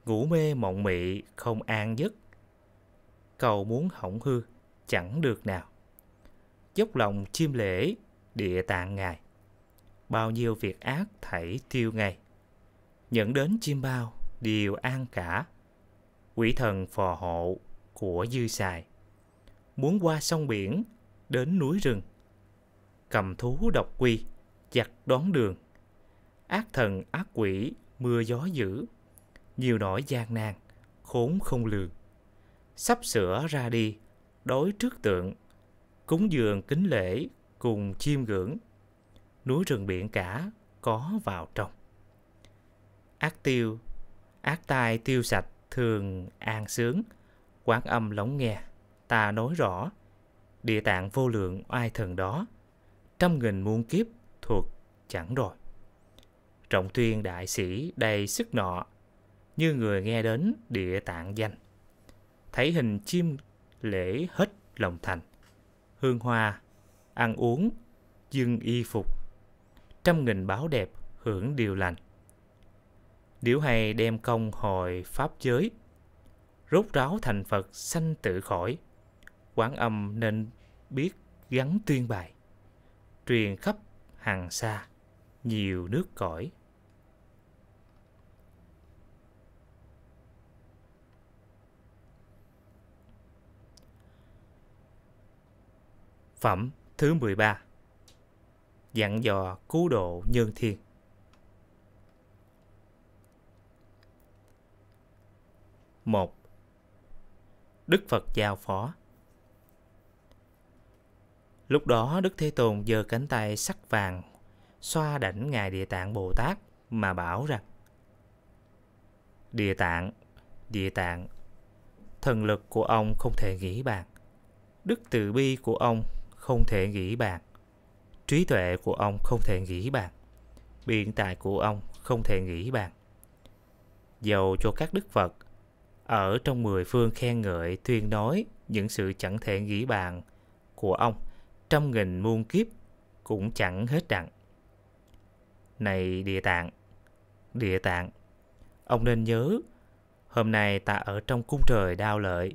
Ngủ mê mộng mị không an giấc. Cầu muốn hỏng hư, chẳng được nào. Dốc lòng chiêm lễ, địa tạng ngài. Bao nhiêu việc ác thảy tiêu ngay. Nhận đến chim bao, đều an cả. Quỷ thần phò hộ của dư xài. Muốn qua sông biển, đến núi rừng. Cầm thú độc quy, giặc đón đường ác thần ác quỷ, mưa gió dữ. Nhiều nỗi gian nan, khốn không lường. Sắp sửa ra đi, đối trước tượng, cúng dường kính lễ cùng chiêm ngưỡng. Núi rừng biển cả có vào trong. Ác tiêu, ác tai tiêu sạch thường an sướng, quán âm lóng nghe, ta nói rõ, địa tạng vô lượng oai thần đó, trăm nghìn muôn kiếp thuộc chẳng rồi. Trọng tuyên đại sĩ đầy sức nọ, như người nghe đến địa tạng danh. Thấy hình chim lễ hết lòng thành, hương hoa, ăn uống, dương y phục, trăm nghìn báo đẹp hưởng điều lành. Điểu hay đem công hồi pháp giới, rút ráo thành Phật sanh tự khỏi, quán âm nên biết gắn tuyên bài, truyền khắp hàng xa, nhiều nước cõi. Phẩm thứ 13 Dặn dò cứu độ nhân thiên một Đức Phật giao phó Lúc đó Đức Thế Tôn giơ cánh tay sắc vàng xoa đảnh Ngài Địa Tạng Bồ Tát mà bảo rằng Địa Tạng, Địa Tạng, thần lực của ông không thể nghĩ bàn, đức từ bi của ông không thể nghĩ bàn. Trí tuệ của ông không thể nghĩ bàn. Biện tài của ông không thể nghĩ bàn. Dầu cho các đức Phật ở trong mười phương khen ngợi tuyên nói những sự chẳng thể nghĩ bàn của ông trăm nghìn muôn kiếp cũng chẳng hết đặng. Này địa tạng, địa tạng, ông nên nhớ hôm nay ta ở trong cung trời đao lợi,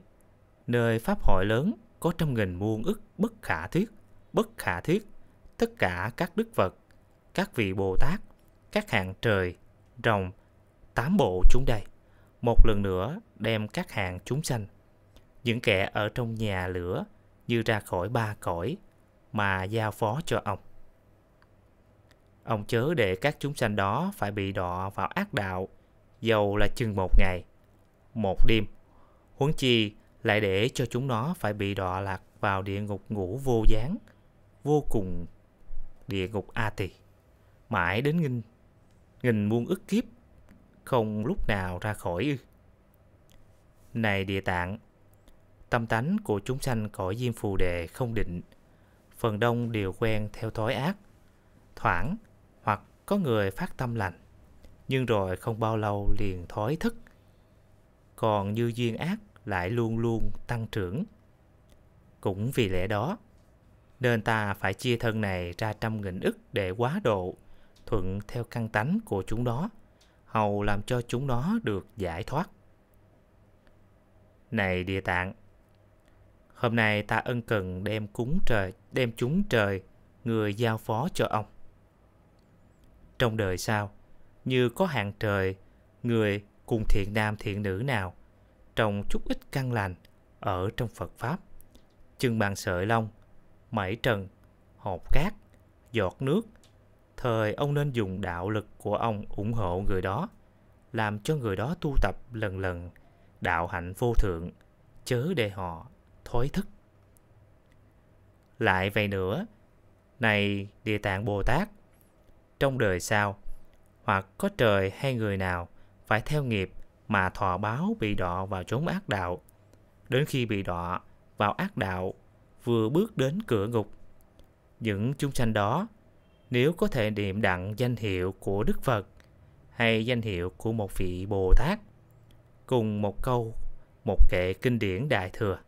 nơi pháp hội lớn có trăm nghìn muôn ức bất khả thuyết, bất khả thuyết, tất cả các đức vật, các vị Bồ Tát, các hạng trời, rồng, tám bộ chúng đây, một lần nữa đem các hạng chúng sanh, những kẻ ở trong nhà lửa như ra khỏi ba cõi mà giao phó cho ông. Ông chớ để các chúng sanh đó phải bị đọ vào ác đạo, dầu là chừng một ngày, một đêm, huống chi lại để cho chúng nó phải bị đọa lạc vào địa ngục ngũ vô gián, vô cùng địa ngục A Tỳ, mãi đến nghìn, nghìn muôn ức kiếp, không lúc nào ra khỏi ư. Này địa tạng, tâm tánh của chúng sanh cõi diêm phù đề không định, phần đông đều quen theo thói ác, thoảng hoặc có người phát tâm lành, nhưng rồi không bao lâu liền thói thức. Còn như duyên ác lại luôn luôn tăng trưởng. Cũng vì lẽ đó, nên ta phải chia thân này ra trăm nghìn ức để quá độ, thuận theo căn tánh của chúng nó, hầu làm cho chúng nó được giải thoát. Này địa tạng, hôm nay ta ân cần đem cúng trời, đem chúng trời, người giao phó cho ông. Trong đời sau, như có hàng trời, người cùng thiện nam thiện nữ nào trong chút ít căn lành ở trong Phật Pháp. Chừng bàn sợi lông, mảy trần, hột cát, giọt nước, thời ông nên dùng đạo lực của ông ủng hộ người đó, làm cho người đó tu tập lần lần đạo hạnh vô thượng, chớ để họ thối thức. Lại vậy nữa, này Địa Tạng Bồ Tát, trong đời sau, hoặc có trời hay người nào phải theo nghiệp mà thọ báo bị đọ vào chốn ác đạo. Đến khi bị đọ vào ác đạo, vừa bước đến cửa ngục. Những chúng sanh đó, nếu có thể niệm đặng danh hiệu của Đức Phật hay danh hiệu của một vị Bồ Tát, cùng một câu, một kệ kinh điển Đại Thừa,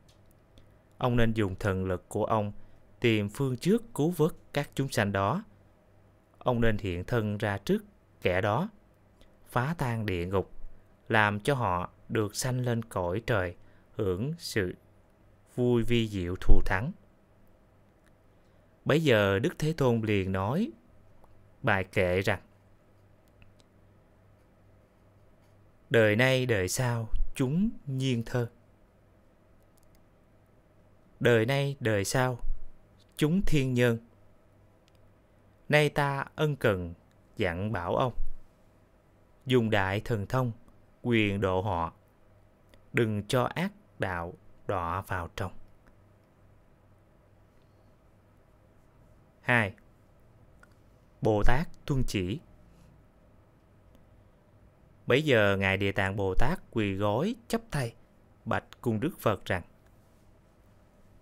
ông nên dùng thần lực của ông tìm phương trước cứu vớt các chúng sanh đó. Ông nên hiện thân ra trước kẻ đó, phá tan địa ngục làm cho họ được sanh lên cõi trời hưởng sự vui vi diệu thù thắng. Bấy giờ Đức Thế Tôn liền nói bài kệ rằng Đời nay đời sau chúng nhiên thơ Đời nay đời sau chúng thiên nhân Nay ta ân cần dặn bảo ông Dùng đại thần thông quyền độ họ. Đừng cho ác đạo đọa vào trong. 2. Bồ Tát tuân chỉ Bấy giờ Ngài Địa Tạng Bồ Tát quỳ gối chấp tay, bạch cùng Đức Phật rằng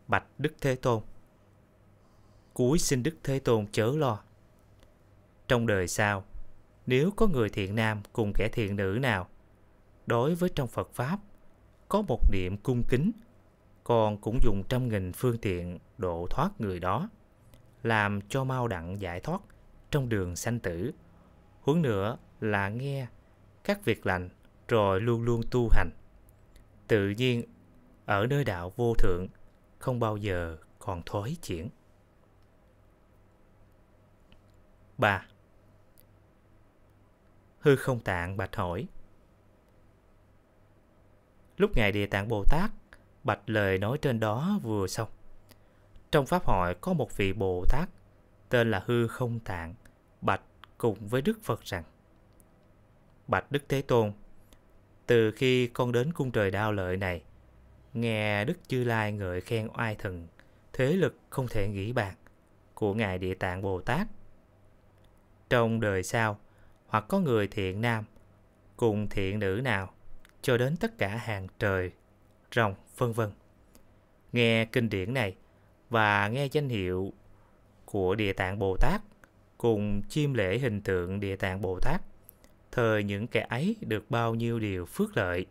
Bạch Đức Thế Tôn Cúi xin Đức Thế Tôn chớ lo Trong đời sau, nếu có người thiện nam cùng kẻ thiện nữ nào đối với trong Phật Pháp có một niệm cung kính, con cũng dùng trăm nghìn phương tiện độ thoát người đó, làm cho mau đặng giải thoát trong đường sanh tử. Huống nữa là nghe các việc lành rồi luôn luôn tu hành. Tự nhiên ở nơi đạo vô thượng không bao giờ còn thối chuyển. 3. Hư không tạng bạch hỏi Lúc Ngài Địa Tạng Bồ Tát bạch lời nói trên đó vừa xong. Trong Pháp hội có một vị Bồ Tát tên là Hư Không Tạng bạch cùng với Đức Phật rằng Bạch Đức Thế Tôn, từ khi con đến cung trời đao lợi này, nghe Đức Chư Lai ngợi khen oai thần, thế lực không thể nghĩ bàn của Ngài Địa Tạng Bồ Tát. Trong đời sau, hoặc có người thiện nam cùng thiện nữ nào cho đến tất cả hàng trời, rồng, vân vân. Nghe kinh điển này và nghe danh hiệu của Địa Tạng Bồ Tát cùng chiêm lễ hình tượng Địa Tạng Bồ Tát, thời những kẻ ấy được bao nhiêu điều phước lợi.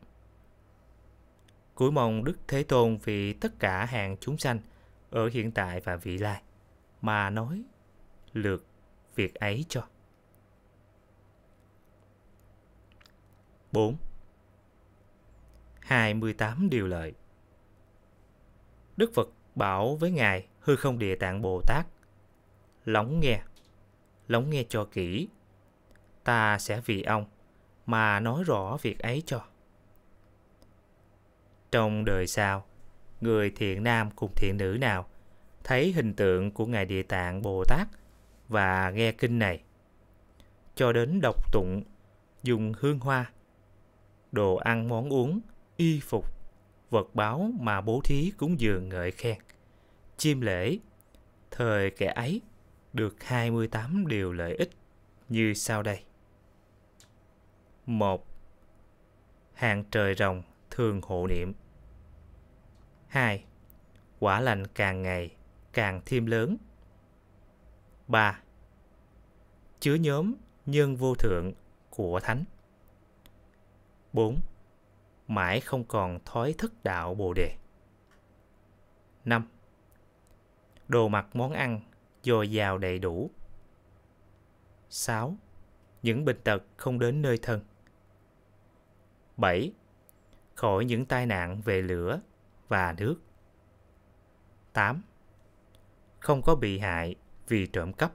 Cuối mong Đức Thế Tôn vì tất cả hàng chúng sanh ở hiện tại và vị lai mà nói lượt việc ấy cho. 4. 28 điều lợi. Đức Phật bảo với Ngài hư không địa tạng Bồ Tát, lắng nghe, lắng nghe cho kỹ, ta sẽ vì ông mà nói rõ việc ấy cho. Trong đời sau, người thiện nam cùng thiện nữ nào thấy hình tượng của Ngài Địa Tạng Bồ Tát và nghe kinh này, cho đến đọc tụng, dùng hương hoa, đồ ăn món uống y phục, vật báo mà bố thí cúng dường ngợi khen. Chim lễ, thời kẻ ấy, được 28 điều lợi ích như sau đây. 1. Hàng trời rồng thường hộ niệm. 2. Quả lành càng ngày càng thêm lớn. 3. Chứa nhóm nhân vô thượng của Thánh. 4 mãi không còn thói thức đạo bồ đề. 5. Đồ mặc món ăn, dồi dào đầy đủ. 6. Những bệnh tật không đến nơi thân. 7. Khỏi những tai nạn về lửa và nước. 8. Không có bị hại vì trộm cắp.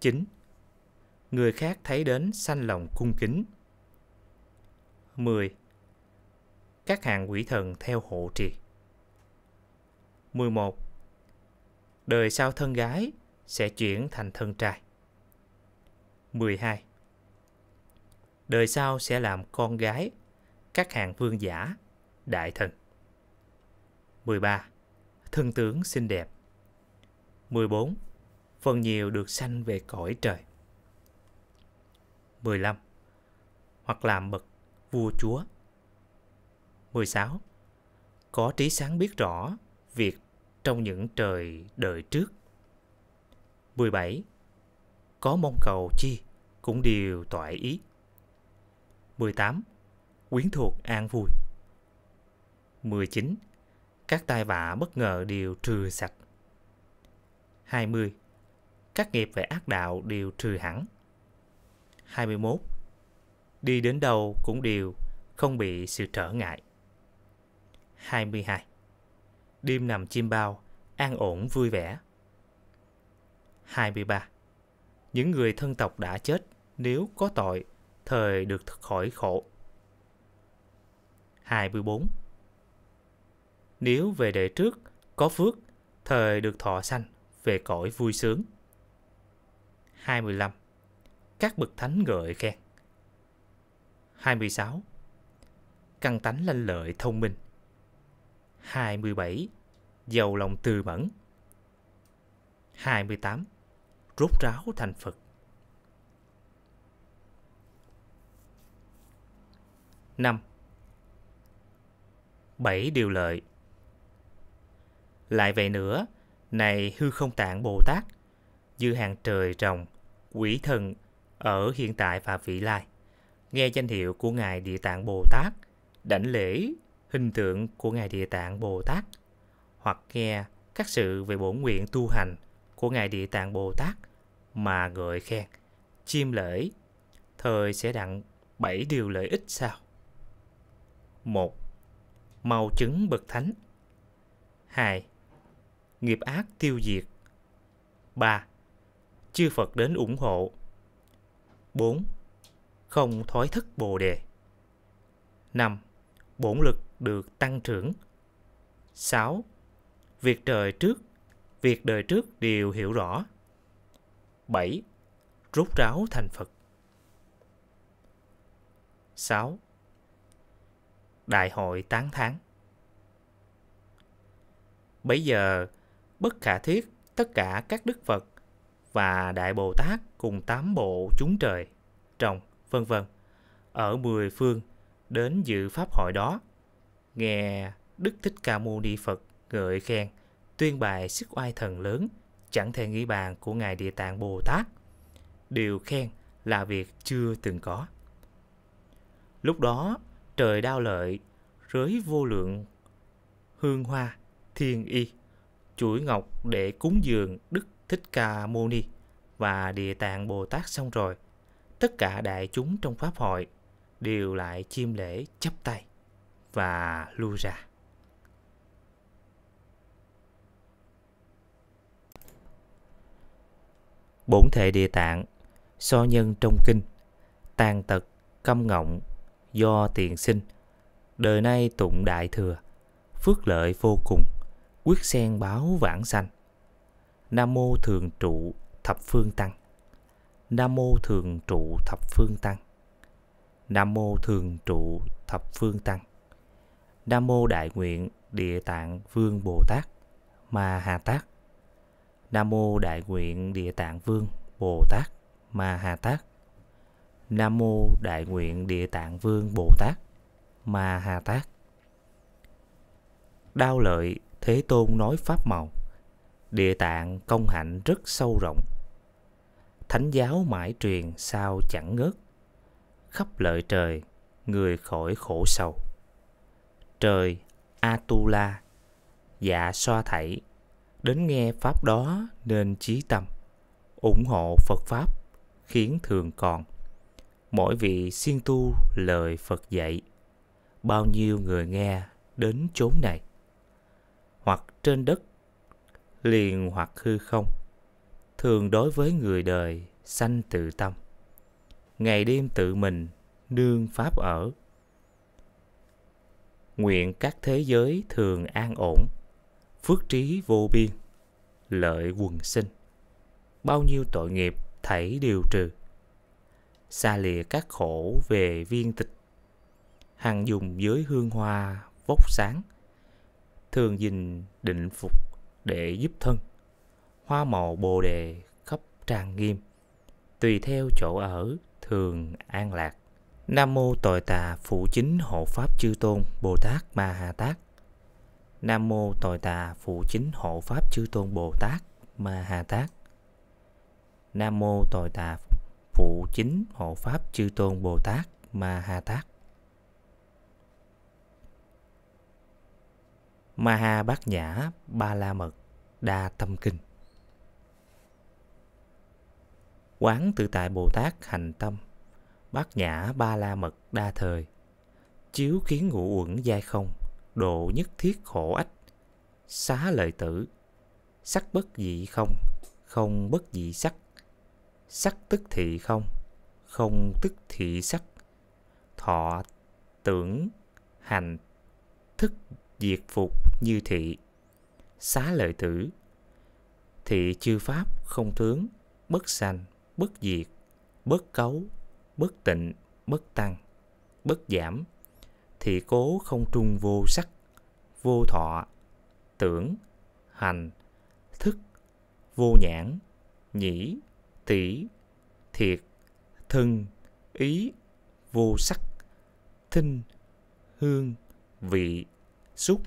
9. Người khác thấy đến sanh lòng cung kính 10. Các hàng quỷ thần theo hộ trì 11. Đời sau thân gái sẽ chuyển thành thân trai 12. Đời sau sẽ làm con gái các hàng vương giả, đại thần 13. Thân tướng xinh đẹp 14. Phần nhiều được sanh về cõi trời 15. Hoặc làm bậc vua chúa. 16. Có trí sáng biết rõ việc trong những trời đời trước. 17. Có mong cầu chi cũng đều toại ý. 18. Quyến thuộc an vui. 19. Các tai vạ bất ngờ đều trừ sạch. 20. Các nghiệp về ác đạo đều trừ hẳn. 21 đi đến đâu cũng đều không bị sự trở ngại. 22. Đêm nằm chim bao, an ổn vui vẻ. 23. Những người thân tộc đã chết, nếu có tội, thời được khỏi khổ. 24. Nếu về đệ trước, có phước, thời được thọ sanh, về cõi vui sướng. 25. Các bậc thánh gợi khen. 26. Căng tánh lanh lợi thông minh. 27. Giàu lòng từ mẫn. 28. Rốt ráo thành Phật. năm bảy điều lợi Lại vậy nữa, này hư không tạng Bồ Tát, dư hàng trời rồng, quỷ thần ở hiện tại và vị lai nghe danh hiệu của Ngài Địa Tạng Bồ Tát, đảnh lễ hình tượng của Ngài Địa Tạng Bồ Tát, hoặc nghe các sự về bổn nguyện tu hành của Ngài Địa Tạng Bồ Tát mà ngợi khen, chiêm lễ, thời sẽ đặng bảy điều lợi ích sau. một, mau chứng bậc thánh hai, Nghiệp ác tiêu diệt ba, Chư Phật đến ủng hộ bốn, không thói thất bồ đề. 5. Bổn lực được tăng trưởng. 6. Việc trời trước, việc đời trước đều hiểu rõ. 7. Rút ráo thành Phật. 6. Đại hội tán tháng. Bây giờ, bất khả thiết tất cả các đức Phật và Đại Bồ Tát cùng tám bộ chúng trời trong vân vân ở mười phương đến dự pháp hội đó. Nghe Đức Thích Ca Mâu Ni Phật ngợi khen, tuyên bài sức oai thần lớn, chẳng thể nghĩ bàn của Ngài Địa Tạng Bồ Tát. Điều khen là việc chưa từng có. Lúc đó, trời đao lợi, rưới vô lượng hương hoa, thiên y, chuỗi ngọc để cúng dường Đức Thích Ca Mâu Ni và Địa Tạng Bồ Tát xong rồi – tất cả đại chúng trong pháp hội đều lại chiêm lễ chắp tay và lui ra. Bổn thể địa tạng, so nhân trong kinh, tàn tật, câm ngọng, do tiền sinh, đời nay tụng đại thừa, phước lợi vô cùng, quyết sen báo vãng sanh. Nam mô thường trụ thập phương tăng. Nam mô thường trụ thập phương tăng. Nam mô thường trụ thập phương tăng. Nam mô đại nguyện địa tạng vương Bồ Tát Ma Hà Tát. Nam mô đại nguyện địa tạng vương Bồ Tát Ma Hà Tát. Nam mô đại nguyện địa tạng vương Bồ Tát Ma Hà Tát. Đao lợi Thế Tôn nói pháp màu. Địa tạng công hạnh rất sâu rộng thánh giáo mãi truyền sao chẳng ngớt khắp lợi trời người khỏi khổ sầu trời atula dạ so thảy đến nghe pháp đó nên chí tâm ủng hộ phật pháp khiến thường còn mỗi vị siêng tu lời phật dạy bao nhiêu người nghe đến chốn này hoặc trên đất liền hoặc hư không thường đối với người đời sanh tự tâm ngày đêm tự mình nương pháp ở nguyện các thế giới thường an ổn phước trí vô biên lợi quần sinh bao nhiêu tội nghiệp thảy đều trừ xa lìa các khổ về viên tịch hằng dùng dưới hương hoa vóc sáng thường gìn định phục để giúp thân hoa màu bồ đề khắp trang nghiêm, tùy theo chỗ ở thường an lạc. Nam mô tội Tà Phụ Chính Hộ Pháp Chư Tôn Bồ Tát Ma Ha Tát. Nam mô tội Tà Phụ Chính Hộ Pháp Chư Tôn Bồ Tát Ma Ha Tát. Nam mô tội Tà Phụ Chính Hộ Pháp Chư Tôn Bồ Tát Ma Ha Tát. Ma Ha Bát Nhã Ba La Mật Đa Tâm Kinh quán tự tại Bồ Tát hành tâm, bát nhã ba la mật đa thời, chiếu kiến ngũ uẩn giai không, độ nhất thiết khổ ách, xá lợi tử, sắc bất dị không, không bất dị sắc, sắc tức thị không, không tức thị sắc, thọ tưởng hành thức diệt phục như thị xá lợi tử thị chư pháp không tướng bất sanh bất diệt, bất cấu, bất tịnh, bất tăng, bất giảm, thì cố không trung vô sắc, vô thọ, tưởng, hành, thức, vô nhãn, nhĩ, tỷ, thiệt, thân, ý, vô sắc, thinh, hương, vị, xúc,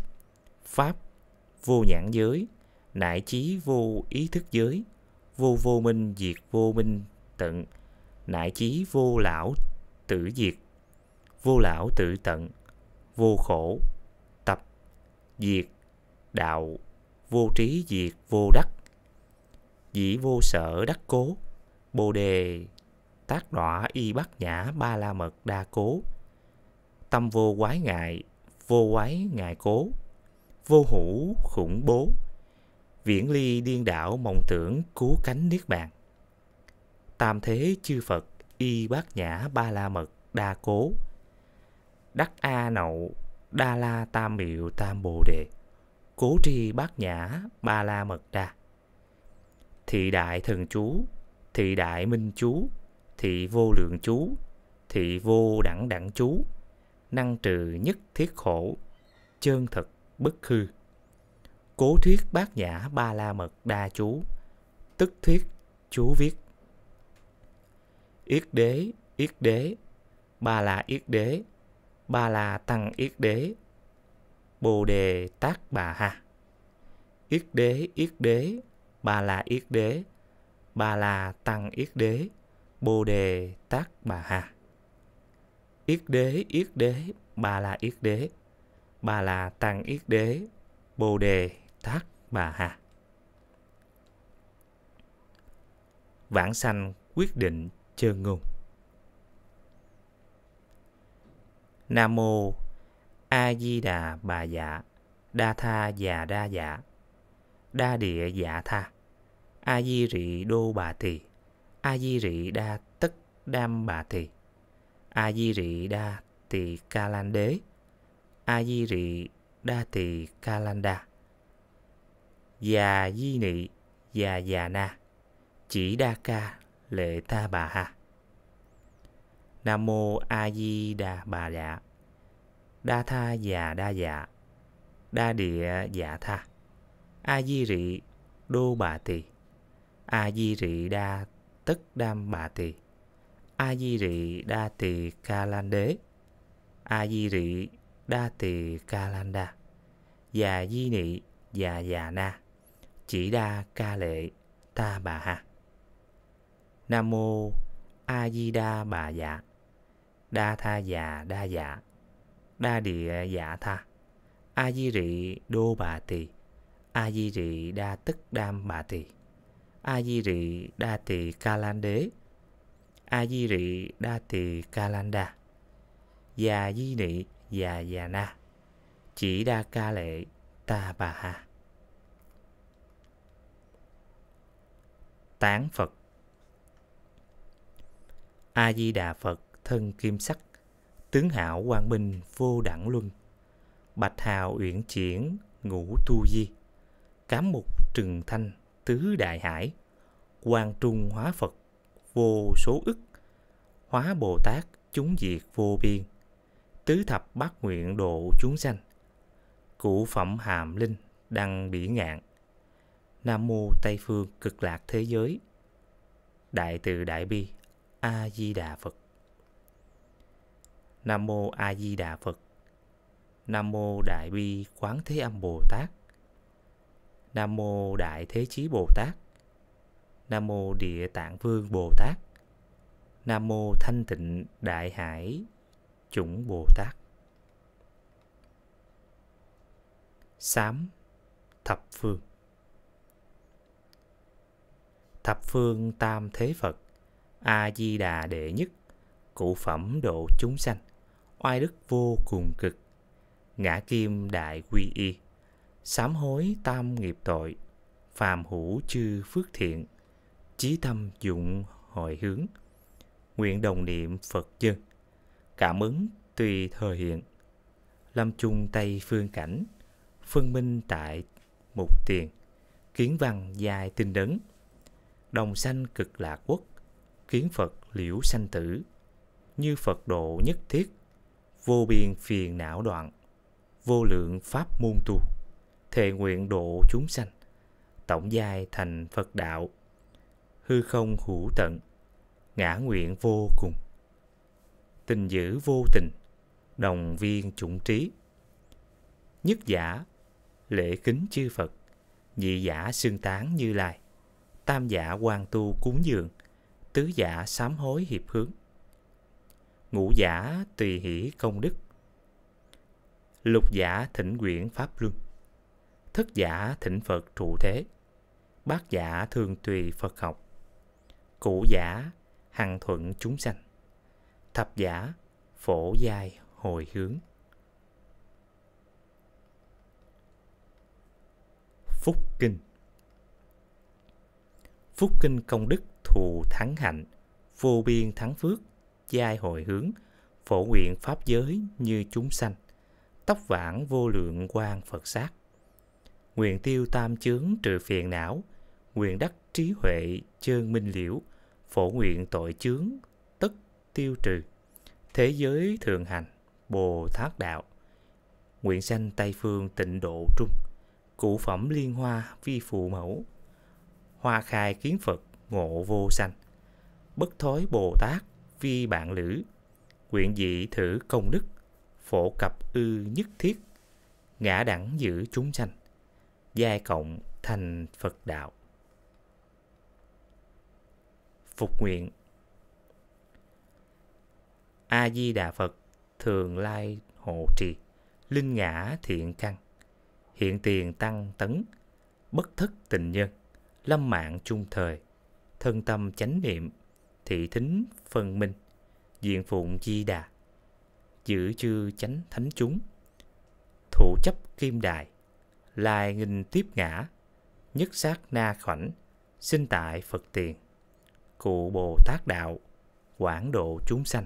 pháp, vô nhãn giới, nại trí vô ý thức giới, vô vô minh diệt vô minh tận nại chí vô lão tử diệt vô lão tử tận vô khổ tập diệt đạo vô trí diệt vô đắc dĩ vô sở đắc cố bồ đề tác đọa y bát nhã ba la mật đa cố tâm vô quái ngại vô quái ngại cố vô hữu khủng bố viễn ly điên đảo mộng tưởng cứu cánh niết bàn tam thế chư phật y bát nhã ba la mật đa cố đắc a nậu đa la tam miệu tam bồ đề cố tri bát nhã ba la mật đa thị đại thần chú thị đại minh chú thị vô lượng chú thị vô đẳng đẳng chú năng trừ nhất thiết khổ chơn thực bất hư Cố thuyết bát nhã ba la mật đa chú, tức thuyết chú viết. Yết đế, yết đế, ba la yết đế, ba la tăng yết đế, bồ đề tác bà ha. Yết đế, yết đế, ba la yết đế, ba la tăng yết đế, bồ đề tác bà ha. Yết đế, yết đế, ba la yết đế, ba la tăng yết đế, bồ đề thác bà Hà. Vãng sanh quyết định chơ ngôn. Nam mô A Di Đà Bà Dạ, Đa Tha Già Đa Dạ, Đa Địa Dạ Tha, A Di Rị Đô Bà Tỳ, A Di Rị Đa Tất Đam Bà Tỳ, A Di Rị Đa Tỳ Ca Lan Đế, A Di Rị Đa Tỳ Ca Lan Đa già di nị già già na chỉ đa ca lệ tha bà ha nam mô a di đà bà dạ đa tha già đa dạ đa địa dạ tha a di rị đô bà tỳ a di rị đa tất đam bà tỳ a di rị đa tỳ ca lan đế a di rị đa tỳ ca lan đa già di nị già già na chỉ đa ca lệ ta bà ha nam mô a di đa bà dạ đa tha già dạ, đa dạ đa địa dạ tha a di rị đô bà tỳ a di rị đa tức đam bà tỳ a di rị đa tỳ ca lan đế a di rị đa tỳ ca lan đa già di nị già già na chỉ đa ca lệ ta bà ha tán Phật. A Di Đà Phật thân kim sắc, tướng hảo quang minh vô đẳng luân. Bạch hào uyển chuyển ngũ tu di, cám mục trừng thanh tứ đại hải, quang trung hóa Phật vô số ức, hóa Bồ Tát chúng diệt vô biên, tứ thập bát nguyện độ chúng sanh, cụ phẩm hàm linh đăng bỉ ngạn Nam mô Tây phương cực lạc thế giới. Đại từ đại bi A Di Đà Phật. Nam mô A Di Đà Phật. Nam mô Đại bi Quán Thế Âm Bồ Tát. Nam mô Đại Thế Chí Bồ Tát. Nam mô Địa Tạng Vương Bồ Tát. Nam mô Thanh Tịnh Đại Hải Chủng Bồ Tát. Sám thập phương thập phương tam thế phật a di đà đệ nhất cụ phẩm độ chúng sanh oai đức vô cùng cực ngã kim đại quy y sám hối tam nghiệp tội phàm hữu chư phước thiện chí tâm dụng hồi hướng nguyện đồng niệm phật dân cảm ứng tùy thời hiện lâm chung tây phương cảnh phân minh tại mục tiền kiến văn giai tinh đấng đồng sanh cực lạc quốc kiến phật liễu sanh tử như phật độ nhất thiết vô biên phiền não đoạn vô lượng pháp môn tu thề nguyện độ chúng sanh tổng giai thành phật đạo hư không hữu tận ngã nguyện vô cùng tình dữ vô tình đồng viên chủng trí nhất giả lễ kính chư phật nhị giả xương tán như lai tam giả quan tu cúng dường, tứ giả sám hối hiệp hướng, ngũ giả tùy hỷ công đức, lục giả thỉnh quyển pháp luân, thất giả thỉnh Phật trụ thế, bát giả thường tùy Phật học, cụ giả hằng thuận chúng sanh, thập giả phổ giai hồi hướng. Phúc Kinh phúc kinh công đức thù thắng hạnh vô biên thắng phước giai hồi hướng phổ nguyện pháp giới như chúng sanh tóc vãng vô lượng quan phật sát nguyện tiêu tam chướng trừ phiền não nguyện đắc trí huệ chơn minh liễu phổ nguyện tội chướng tất tiêu trừ thế giới thường hành bồ tát đạo nguyện sanh tây phương tịnh độ trung cụ phẩm liên hoa vi phụ mẫu hoa khai kiến Phật, ngộ vô sanh. Bất thối Bồ Tát, vi bạn lữ, quyện dị thử công đức, phổ cập ư nhất thiết, ngã đẳng giữ chúng sanh, giai cộng thành Phật đạo. Phục nguyện A-di-đà Phật thường lai hộ trì, linh ngã thiện căn hiện tiền tăng tấn, bất thất tình nhân lâm mạng chung thời, thân tâm chánh niệm, thị thính phân minh, diện phụng di đà, giữ chư chánh thánh chúng, thủ chấp kim đài, lai nghìn tiếp ngã, nhất sát na khoảnh, sinh tại Phật tiền, cụ Bồ Tát Đạo, quảng độ chúng sanh,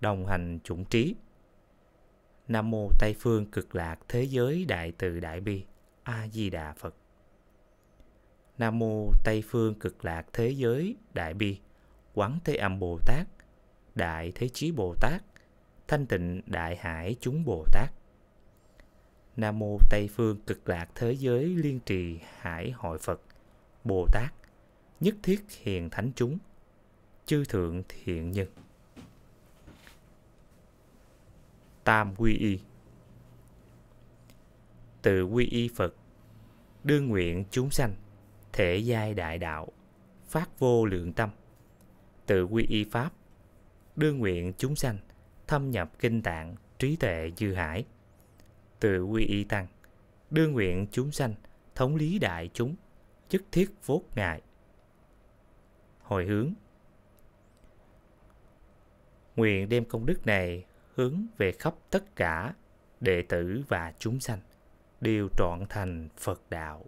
đồng hành chủng trí. Nam mô Tây phương cực lạc thế giới đại từ đại bi, A Di Đà Phật. Nam mô Tây phương cực lạc thế giới đại bi, Quán Thế Âm Bồ Tát, Đại Thế Chí Bồ Tát, Thanh Tịnh Đại Hải chúng Bồ Tát. Nam mô Tây phương cực lạc thế giới liên trì hải hội Phật, Bồ Tát, nhất thiết hiền thánh chúng, chư thượng thiện nhân. Tam quy y. Từ quy y Phật, đương nguyện chúng sanh thể giai đại đạo, phát vô lượng tâm, tự quy y pháp, đương nguyện chúng sanh thâm nhập kinh tạng trí tuệ dư hải, tự quy y tăng, đương nguyện chúng sanh thống lý đại chúng, chức thiết vốt ngại. Hồi hướng Nguyện đem công đức này hướng về khắp tất cả đệ tử và chúng sanh đều trọn thành Phật đạo.